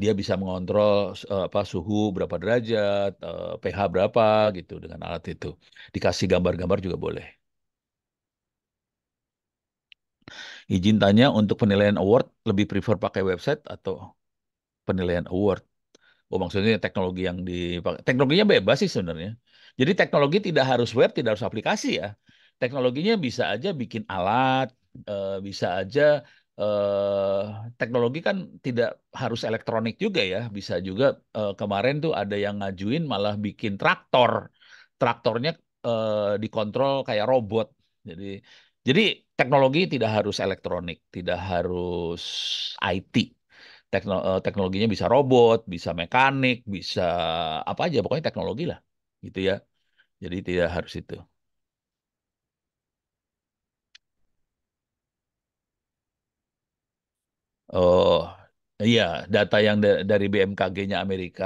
dia bisa mengontrol uh, apa suhu berapa derajat uh, pH berapa gitu dengan alat itu dikasih gambar-gambar juga boleh izin tanya untuk penilaian award lebih prefer pakai website atau penilaian award? Oh maksudnya teknologi yang dipakai. Teknologinya bebas sih sebenarnya. Jadi teknologi tidak harus web, tidak harus aplikasi ya. Teknologinya bisa aja bikin alat, eh, bisa aja eh, teknologi kan tidak harus elektronik juga ya. Bisa juga eh, kemarin tuh ada yang ngajuin malah bikin traktor. Traktornya dikontrol kayak robot. Jadi jadi teknologi tidak harus elektronik, tidak harus IT. Tekno, eh, teknologinya bisa robot, bisa mekanik, bisa apa aja pokoknya teknologi lah, gitu ya. Jadi tidak harus itu. Oh, iya, data yang da dari BMKG-nya Amerika,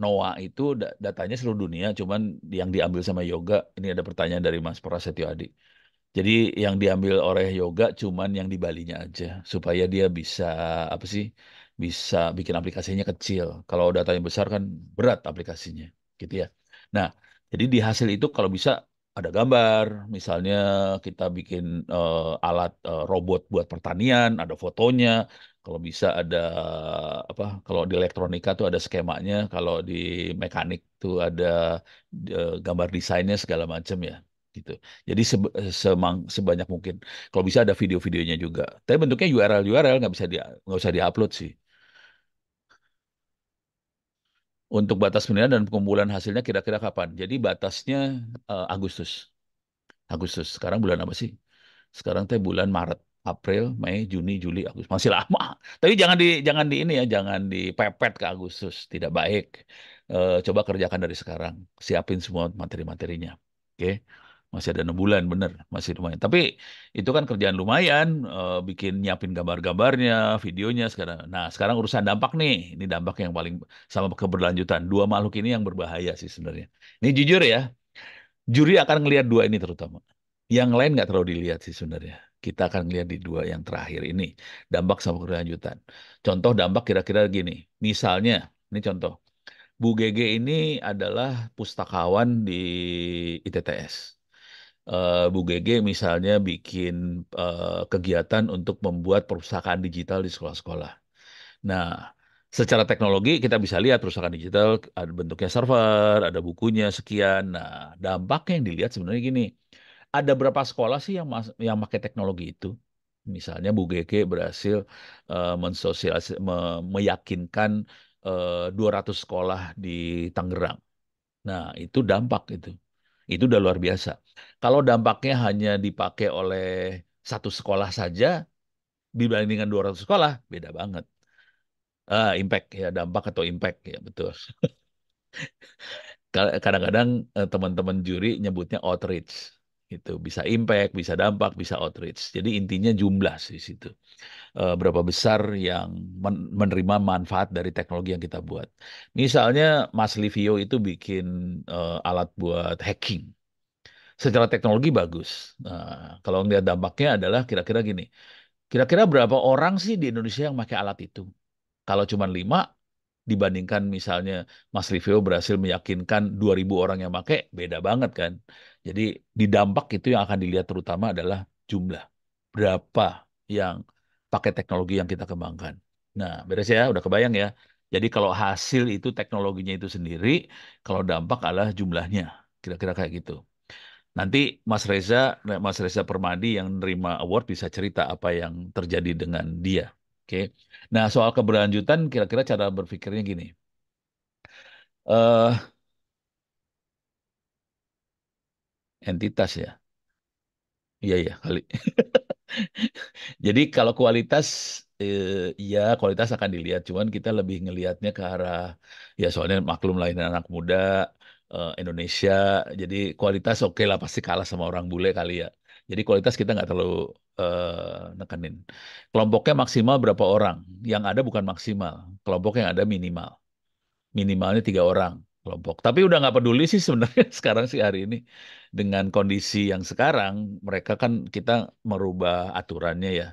NOAA itu da datanya seluruh dunia, cuman yang diambil sama Yoga, ini ada pertanyaan dari Mas Prasetyo Adi. Jadi yang diambil oleh yoga cuman yang di Bali-nya aja supaya dia bisa apa sih? Bisa bikin aplikasinya kecil. Kalau data yang besar kan berat aplikasinya, gitu ya. Nah, jadi di hasil itu kalau bisa ada gambar, misalnya kita bikin uh, alat uh, robot buat pertanian, ada fotonya. Kalau bisa ada apa? Kalau di elektronika tuh ada skemanya, kalau di mekanik tuh ada uh, gambar desainnya segala macam ya gitu. Jadi se eh, semang sebanyak mungkin. Kalau bisa ada video-videonya juga. Tapi bentuknya URL URL nggak bisa di nggak usah diupload sih. Untuk batas penilaian dan pengumpulan hasilnya kira-kira kapan? Jadi batasnya uh, Agustus. Agustus. Sekarang bulan apa sih? Sekarang teh bulan Maret. April, Mei, Juni, Juli, Agustus masih lama. [laughs] Tapi jangan di jangan di ini ya, jangan dipepet ke Agustus, tidak baik. Uh, coba kerjakan dari sekarang, siapin semua materi-materinya. Oke. Okay? masih ada enam bulan bener masih lumayan tapi itu kan kerjaan lumayan uh, bikin nyiapin gambar-gambarnya videonya sekarang nah sekarang urusan dampak nih ini dampak yang paling sama keberlanjutan dua makhluk ini yang berbahaya sih sebenarnya ini jujur ya juri akan ngelihat dua ini terutama yang lain nggak terlalu dilihat sih sebenarnya kita akan lihat di dua yang terakhir ini dampak sama keberlanjutan contoh dampak kira-kira gini misalnya ini contoh Bu GG ini adalah pustakawan di ITTS uh, Bu GG misalnya bikin uh, kegiatan untuk membuat perpustakaan digital di sekolah-sekolah. Nah, secara teknologi kita bisa lihat perpustakaan digital ada bentuknya server, ada bukunya sekian. Nah, dampaknya yang dilihat sebenarnya gini. Ada berapa sekolah sih yang mas yang pakai teknologi itu? Misalnya Bu GG berhasil uh, mensosialis me meyakinkan uh, 200 sekolah di Tangerang. Nah, itu dampak itu itu udah luar biasa. Kalau dampaknya hanya dipakai oleh satu sekolah saja dibandingkan 200 sekolah, beda banget. Uh, impact ya dampak atau impact ya betul. [laughs] Kadang-kadang eh, teman-teman juri nyebutnya outreach itu bisa impact, bisa dampak, bisa outreach. Jadi intinya jumlah sih situ. E, berapa besar yang men menerima manfaat dari teknologi yang kita buat. Misalnya Mas Livio itu bikin e, alat buat hacking. Secara teknologi bagus. Nah, kalau ngeliat dampaknya adalah kira-kira gini. Kira-kira berapa orang sih di Indonesia yang pakai alat itu? Kalau cuma lima, dibandingkan misalnya Mas Rivio berhasil meyakinkan 2000 orang yang pakai beda banget kan. Jadi di dampak itu yang akan dilihat terutama adalah jumlah. Berapa yang pakai teknologi yang kita kembangkan. Nah, beres ya, udah kebayang ya. Jadi kalau hasil itu teknologinya itu sendiri, kalau dampak adalah jumlahnya. Kira-kira kayak gitu. Nanti Mas Reza, Mas Reza Permadi yang nerima award bisa cerita apa yang terjadi dengan dia. Oke. Nah, soal keberlanjutan kira-kira cara berpikirnya gini. Uh, entitas ya. Iya iya, kali. [laughs] Jadi kalau kualitas eh, ya kualitas akan dilihat, cuman kita lebih ngelihatnya ke arah ya soalnya maklum lain anak muda eh, Indonesia. Jadi kualitas oke okay lah pasti kalah sama orang bule kali ya. Jadi kualitas kita nggak terlalu uh, nekenin. Kelompoknya maksimal berapa orang? Yang ada bukan maksimal. Kelompok yang ada minimal. Minimalnya tiga orang kelompok. Tapi udah nggak peduli sih sebenarnya [laughs] sekarang sih hari ini dengan kondisi yang sekarang mereka kan kita merubah aturannya ya.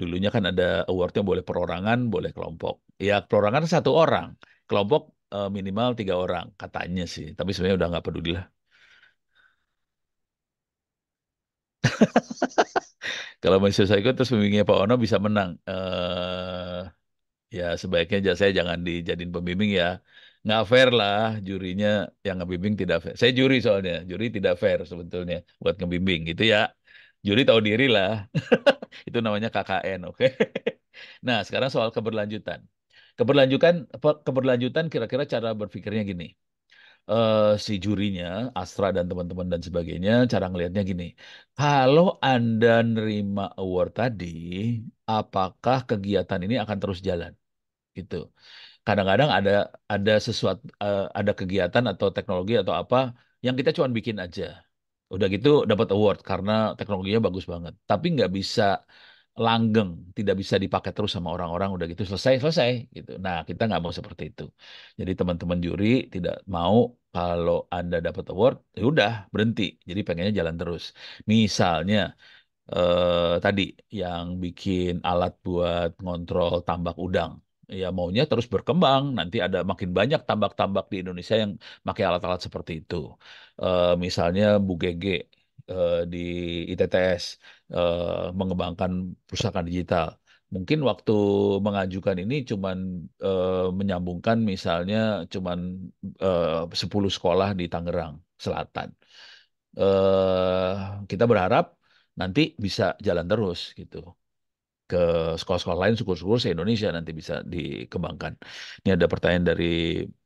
Dulunya kan ada awardnya boleh perorangan, boleh kelompok. Ya perorangan satu orang, kelompok uh, minimal tiga orang katanya sih. Tapi sebenarnya udah nggak peduli lah. [laughs] Kalau Manchester Saiko terus pembimbingnya Pak Ono bisa menang. eh ya sebaiknya aja saya jangan dijadiin pembimbing ya. Nggak fair lah jurinya yang ngebimbing tidak fair. Saya juri soalnya, juri tidak fair sebetulnya buat ngebimbing gitu ya. Juri tahu diri lah. [laughs] Itu namanya KKN, oke. [laughs] Nah, sekarang soal keberlanjutan. Keberlanjutan keberlanjutan kira-kira cara berpikirnya gini uh, si jurinya, Astra dan teman-teman dan sebagainya, cara ngelihatnya gini, kalau Anda nerima award tadi, apakah kegiatan ini akan terus jalan? Gitu. Kadang-kadang ada ada sesuatu, uh, eh, ada kegiatan atau teknologi atau apa, yang kita cuma bikin aja. Udah gitu dapat award karena teknologinya bagus banget, tapi nggak bisa langgeng, tidak bisa dipakai terus sama orang-orang udah gitu selesai selesai gitu. Nah kita nggak mau seperti itu. Jadi teman-teman juri tidak mau kalau anda dapat award, ya udah berhenti. Jadi pengennya jalan terus. Misalnya eh, tadi yang bikin alat buat ngontrol tambak udang, ya maunya terus berkembang. Nanti ada makin banyak tambak-tambak di Indonesia yang pakai alat-alat seperti itu. E, misalnya Bu Gege Eh, di ITTS eh, mengembangkan perusahaan digital. Mungkin waktu mengajukan ini cuman uh, menyambungkan misalnya cuman uh, 10 sekolah di Tangerang Selatan. Uh, kita berharap nanti bisa jalan terus gitu ke sekolah-sekolah lain syukur-syukur se-Indonesia nanti bisa dikembangkan. Ini ada pertanyaan dari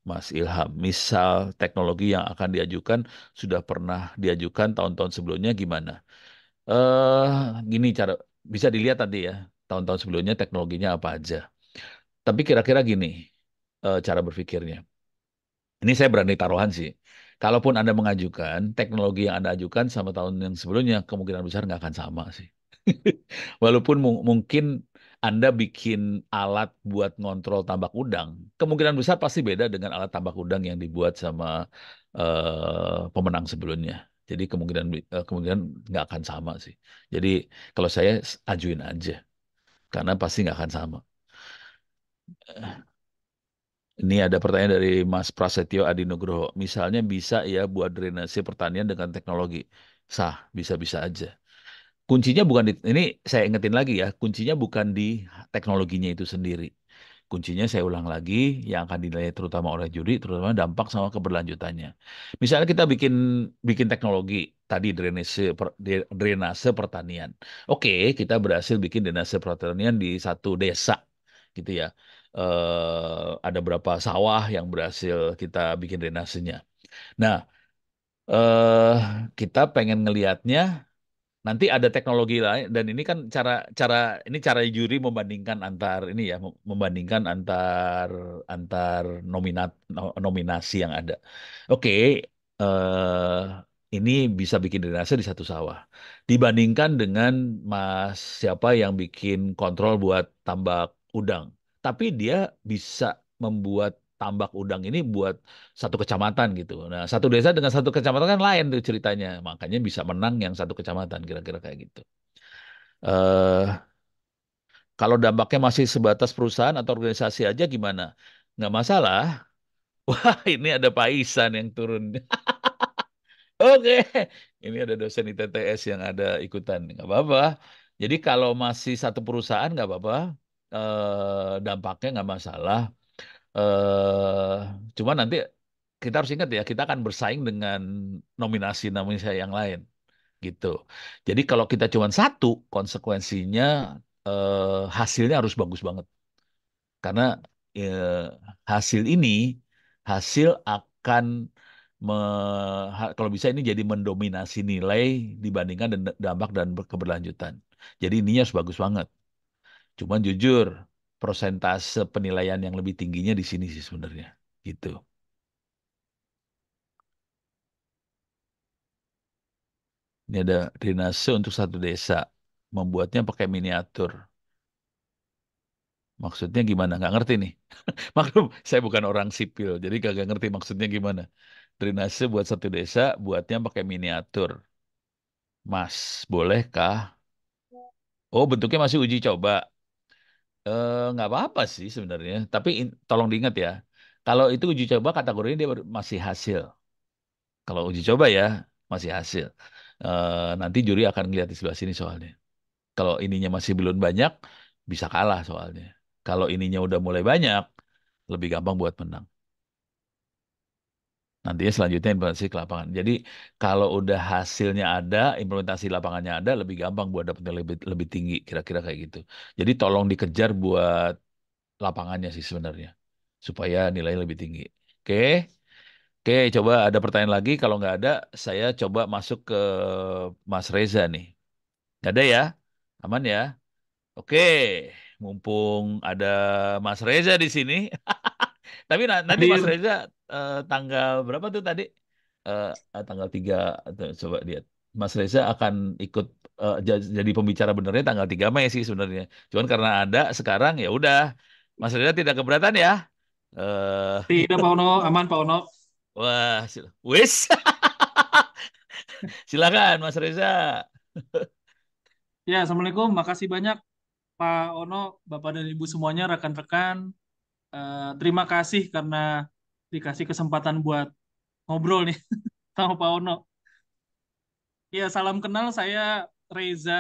Mas Ilham. Misal teknologi yang akan diajukan sudah pernah diajukan tahun-tahun sebelumnya gimana? Eh gini cara bisa dilihat tadi ya, tahun-tahun sebelumnya teknologinya apa aja. Tapi kira-kira gini uh, cara berpikirnya. Ini saya berani taruhan sih. Kalaupun Anda mengajukan, teknologi yang Anda ajukan sama tahun yang sebelumnya kemungkinan besar nggak akan sama sih [laughs] Walaupun mung mungkin Anda bikin alat buat ngontrol tambak udang, kemungkinan besar pasti beda dengan alat tambak udang yang dibuat sama uh, pemenang sebelumnya. Jadi kemungkinan uh, kemungkinan nggak akan sama sih. Jadi kalau saya ajuin aja, karena pasti nggak akan sama. Eh, ini ada pertanyaan dari Mas Prasetyo Adinugroho. Misalnya bisa ya buat drainase pertanian dengan teknologi? Sah, bisa-bisa aja kuncinya bukan di ini saya ingetin lagi ya, kuncinya bukan di teknologinya itu sendiri. Kuncinya saya ulang lagi yang akan dinilai terutama oleh juri terutama dampak sama keberlanjutannya. Misalnya kita bikin bikin teknologi tadi drainase drainase pertanian. Oke, kita berhasil bikin drainase pertanian di satu desa gitu ya. Eh, ada berapa sawah yang berhasil kita bikin drainasenya. Nah, eh kita pengen ngelihatnya nanti ada teknologi lain dan ini kan cara cara ini cara juri membandingkan antar ini ya membandingkan antar antar nominat nominasi yang ada. Oke, okay, uh, eh, ini bisa bikin drainase di satu sawah. Dibandingkan dengan Mas siapa yang bikin kontrol buat tambak udang, tapi dia bisa membuat tambak udang ini buat satu kecamatan gitu. Nah, satu desa dengan satu kecamatan kan lain tuh ceritanya. Makanya bisa menang yang satu kecamatan kira-kira kayak gitu. Uh, kalau dampaknya masih sebatas perusahaan atau organisasi aja gimana? Nggak masalah. [laughs] Wah, ini ada Pak Ihsan yang turun. [laughs] Oke, ini ada dosen ITTS yang ada ikutan. Nggak apa-apa. Jadi kalau masih satu perusahaan nggak apa-apa, Uh, dampaknya nggak masalah Uh, eh, cuma nanti kita harus ingat ya kita akan bersaing dengan nominasi-nominasi yang lain gitu. Jadi kalau kita cuma satu, konsekuensinya eh, hasilnya harus bagus banget. Karena eh, hasil ini hasil akan me, kalau bisa ini jadi mendominasi nilai dibandingkan dampak dan keberlanjutan. Jadi ininya harus bagus banget. Cuman jujur persentase penilaian yang lebih tingginya di sini sih sebenarnya gitu. Ini ada dinase untuk satu desa, membuatnya pakai miniatur. Maksudnya gimana? Gak ngerti nih. [laughs] Maklum, saya bukan orang sipil, jadi kagak ngerti maksudnya gimana. Drainase buat satu desa, buatnya pakai miniatur. Mas, bolehkah? Oh, bentuknya masih uji coba nggak eh, nggak apa-apa sih sebenarnya, tapi in tolong diingat ya, kalau itu uji coba kategorinya dia masih hasil. Kalau uji coba ya, masih hasil. Uh, nanti juri akan melihat di sebelah sini soalnya. Kalau ininya masih belum banyak, bisa kalah soalnya. Kalau ininya udah mulai banyak, lebih gampang buat menang nantinya selanjutnya implementasi ke lapangan. Jadi kalau udah hasilnya ada, implementasi lapangannya ada, lebih gampang buat dapetnya lebih lebih tinggi kira-kira kayak gitu. Jadi tolong dikejar buat lapangannya sih sebenarnya supaya nilainya lebih tinggi. Oke. Oke, coba ada pertanyaan lagi. Kalau nggak ada, saya coba masuk ke Mas Reza nih. Nggak ada ya? Aman ya? Oke, mumpung ada Mas Reza di sini. [laughs] Tapi nanti Mas Reza uh, tanggal berapa tuh tadi? Uh, tanggal 3 coba lihat. Mas Reza akan ikut uh, jadi pembicara benernya tanggal 3 Mei sih sebenarnya. Cuman karena ada sekarang ya udah. Mas Reza tidak keberatan ya? Uh... Tidak Pak Ono, aman Pak Ono. Wah, sil wis. [laughs] Silakan Mas Reza. ya, Assalamualaikum. Makasih banyak Pak Ono, Bapak dan Ibu semuanya, rekan-rekan. Uh, terima kasih karena dikasih kesempatan buat ngobrol nih [laughs] sama Pak Ono. Ya, salam kenal saya Reza.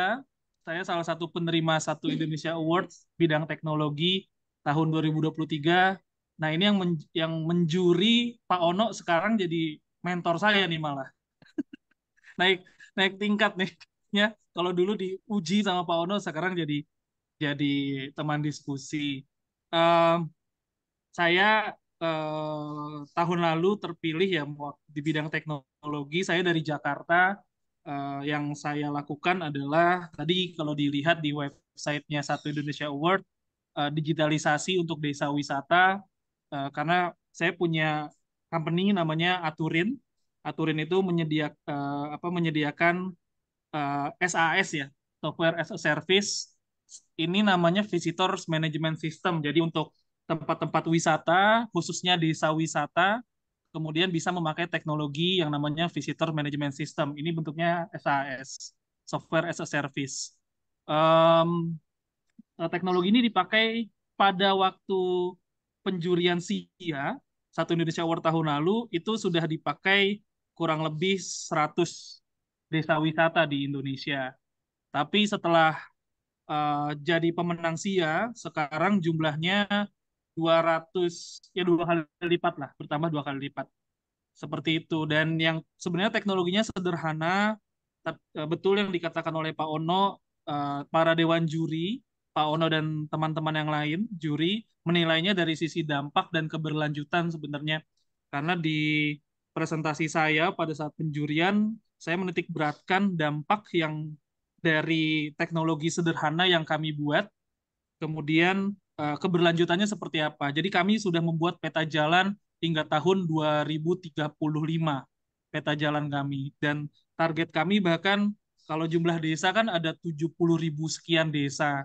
Saya salah satu penerima satu Indonesia Awards bidang teknologi tahun 2023. Nah, ini yang men yang menjuri Pak Ono sekarang jadi mentor saya nih malah. [laughs] naik naik tingkat nih. Ya, kalau dulu diuji sama Pak Ono sekarang jadi jadi teman diskusi. Um, saya Eh, tahun lalu terpilih ya di bidang teknologi. Saya dari Jakarta. Eh, yang saya lakukan adalah tadi kalau dilihat di websitenya Satu Indonesia Award eh, digitalisasi untuk desa wisata eh, karena saya punya company namanya Aturin. Aturin itu menyediak, eh, apa, menyediakan eh, SAS ya, software as a service. Ini namanya visitors management system. Jadi untuk tempat-tempat wisata, khususnya desa wisata, kemudian bisa memakai teknologi yang namanya Visitor Management System. Ini bentuknya sas Software as a Service. Um, teknologi ini dipakai pada waktu penjurian SIA, satu Indonesia Award tahun lalu, itu sudah dipakai kurang lebih 100 desa wisata di Indonesia. Tapi setelah uh, jadi pemenang SIA, sekarang jumlahnya 200 ya dua kali lipat lah bertambah dua kali lipat seperti itu dan yang sebenarnya teknologinya sederhana e, betul yang dikatakan oleh Pak Ono e, para dewan juri Pak Ono dan teman-teman yang lain juri menilainya dari sisi dampak dan keberlanjutan sebenarnya karena di presentasi saya pada saat penjurian saya menitik beratkan dampak yang dari teknologi sederhana yang kami buat kemudian Eh, keberlanjutannya seperti apa. Jadi kami sudah membuat peta jalan hingga tahun 2035 peta jalan kami dan target kami bahkan kalau jumlah desa kan ada 70 ribu sekian desa.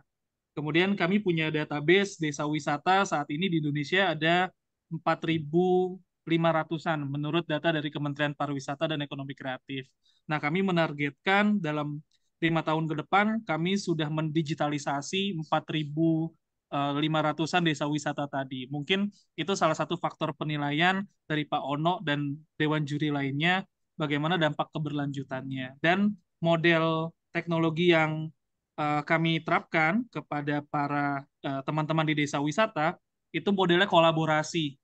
Kemudian kami punya database desa wisata saat ini di Indonesia ada 4.500-an menurut data dari Kementerian Pariwisata dan Ekonomi Kreatif. Nah, kami menargetkan dalam lima tahun ke depan kami sudah mendigitalisasi Eh, lima ratusan desa wisata tadi. Mungkin itu salah satu faktor penilaian dari Pak Ono dan Dewan Juri lainnya, bagaimana dampak keberlanjutannya. Dan model teknologi yang uh, kami terapkan kepada para eh, teman-teman uh, di desa wisata, itu modelnya kolaborasi.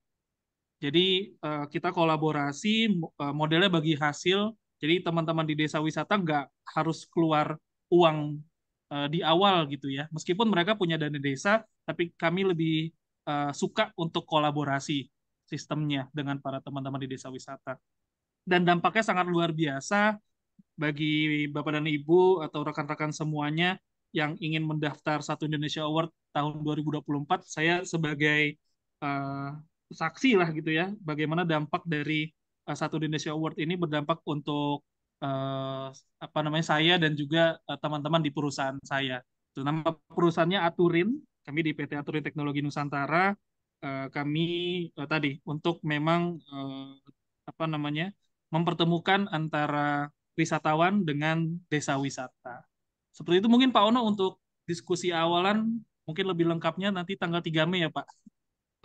Jadi uh, kita kolaborasi, uh, modelnya bagi hasil, jadi teman-teman di desa wisata nggak harus keluar uang uh, di awal gitu ya. Meskipun mereka punya dana desa, tapi kami lebih uh, suka untuk kolaborasi sistemnya dengan para teman-teman di desa wisata. Dan dampaknya sangat luar biasa bagi Bapak dan Ibu atau rekan-rekan semuanya yang ingin mendaftar satu Indonesia Award tahun 2024, saya sebagai uh, saksi lah gitu ya, bagaimana dampak dari satu Indonesia Award ini berdampak untuk Eh, apa namanya saya dan juga eh, teman-teman di perusahaan saya. Itu nama perusahaannya Aturin. Kami di PT Aturin Teknologi Nusantara eh, kami tadi untuk memang apa namanya mempertemukan antara wisatawan dengan desa wisata. Seperti itu mungkin Pak Ono untuk diskusi awalan mungkin lebih lengkapnya nanti tanggal 3 Mei ya Pak.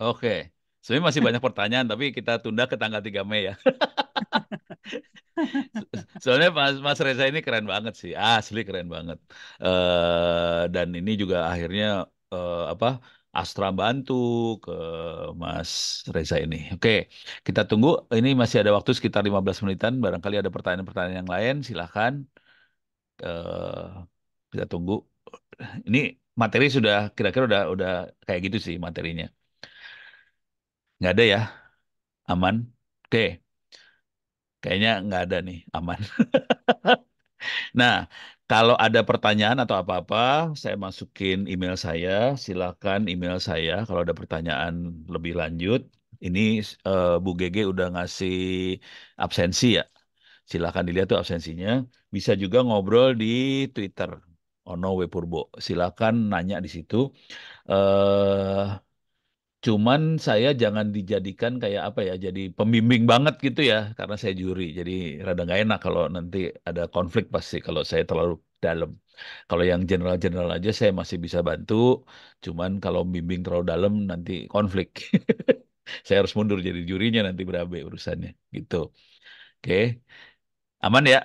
Oke. Sebenarnya masih banyak pertanyaan tapi kita tunda ke tanggal 3 Mei ya. [laughs] Soalnya Mas Mas Reza ini keren banget sih, asli keren banget. Uh, dan ini juga akhirnya uh, apa? Astra bantu ke Mas Reza ini. Oke, kita tunggu. Ini masih ada waktu sekitar 15 menitan. Barangkali ada pertanyaan-pertanyaan yang lain, silahkan. Uh, kita tunggu. Ini materi sudah kira-kira udah udah kayak gitu sih materinya. Nggak ada ya? Aman? Oke. Kayaknya nggak ada nih, aman. [laughs] nah, kalau ada pertanyaan atau apa-apa, saya masukin email saya. Silakan email saya kalau ada pertanyaan lebih lanjut. Ini uh, Bu GG udah ngasih absensi ya. Silakan dilihat tuh absensinya. Bisa juga ngobrol di Twitter Ono Wepurbo. Silakan nanya di situ. Uh, Cuman saya jangan dijadikan kayak apa ya, jadi pembimbing banget gitu ya, karena saya juri. Jadi rada nggak enak kalau nanti ada konflik pasti kalau saya terlalu dalam. Kalau yang general-general aja saya masih bisa bantu, cuman kalau bimbing terlalu dalam nanti konflik. [laughs] saya harus mundur jadi jurinya nanti berabe urusannya gitu. Oke. Aman ya?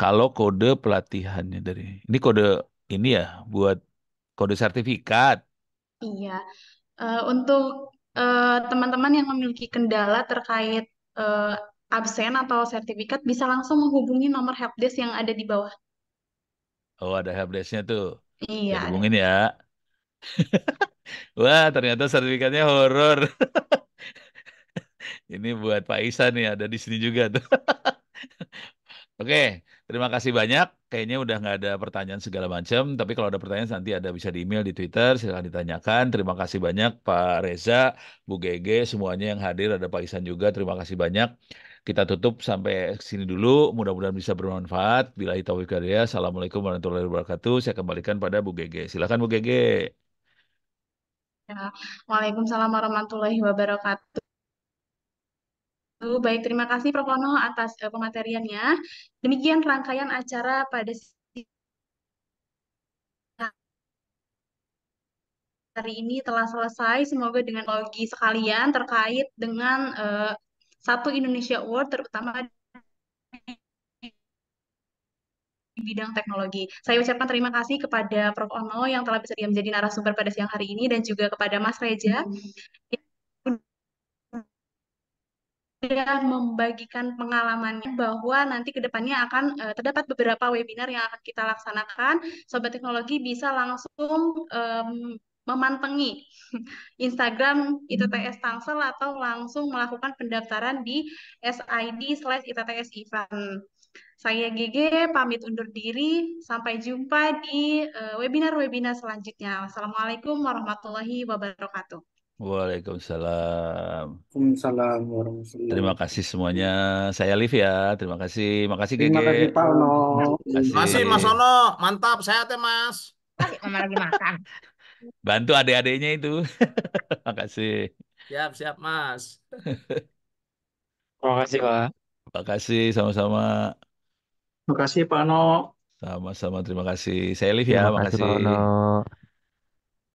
Kalau kode pelatihannya dari ini kode ini ya buat kode sertifikat. Iya. uh, untuk teman eh, teman-teman yang memiliki kendala terkait uh, absen atau sertifikat bisa langsung menghubungi nomor helpdesk yang ada di bawah. Oh, ada helpdesknya tuh. Iya. hubungin ya. [laughs] Wah, ternyata sertifikatnya horor. [laughs] Ini buat Pak Isa nih, ada di sini juga tuh. [laughs] Oke, terima kasih banyak. Kayaknya udah nggak ada pertanyaan segala macam, tapi kalau ada pertanyaan nanti ada bisa di email, di Twitter, silahkan ditanyakan. Terima kasih banyak Pak Reza, Bu Gege, semuanya yang hadir, ada Pak Isan juga, terima kasih banyak. Kita tutup sampai sini dulu, mudah-mudahan bisa bermanfaat. Bila taufiq karya, Assalamualaikum warahmatullahi wabarakatuh. Saya kembalikan pada Bu Gege. Silahkan Bu Gege. Ya, Waalaikumsalam warahmatullahi wabarakatuh. Oh, baik, terima kasih Prof. Ono atas uh, pemateriannya. Demikian rangkaian acara pada hari ini telah selesai. Semoga dengan logi sekalian terkait dengan uh, satu Indonesia Award, terutama di bidang teknologi. Saya ucapkan terima kasih kepada Prof. Ono yang telah bersedia menjadi narasumber pada siang hari ini dan juga kepada Mas Reja. Hmm dia membagikan pengalamannya bahwa nanti ke depannya akan uh, terdapat beberapa webinar yang akan kita laksanakan. Sobat teknologi bisa langsung um, memantengi [laughs] Instagram ITTS Tangsel atau langsung melakukan pendaftaran di SID slash ITTS event. Saya GG pamit undur diri. Sampai jumpa di eh, webinar-webinar uh, selanjutnya. Wassalamualaikum warahmatullahi wabarakatuh. Waalaikumsalam. Waalaikumsalam warahmatullahi Terima kasih semuanya. Saya Liv ya. Terima kasih. Makasih Terima kasih Pak Ono. Terima kasih Mas Ono. Mantap. Saya teh Mas. Mama lagi makan. Bantu adik-adiknya itu. [laughs] Makasih. Siap, siap Mas. Terima kasih Pak. Terima kasih sama-sama. Terima kasih Pak Ono. Sama-sama terima kasih. Saya Liv ya. Terima kasih Pak Ono.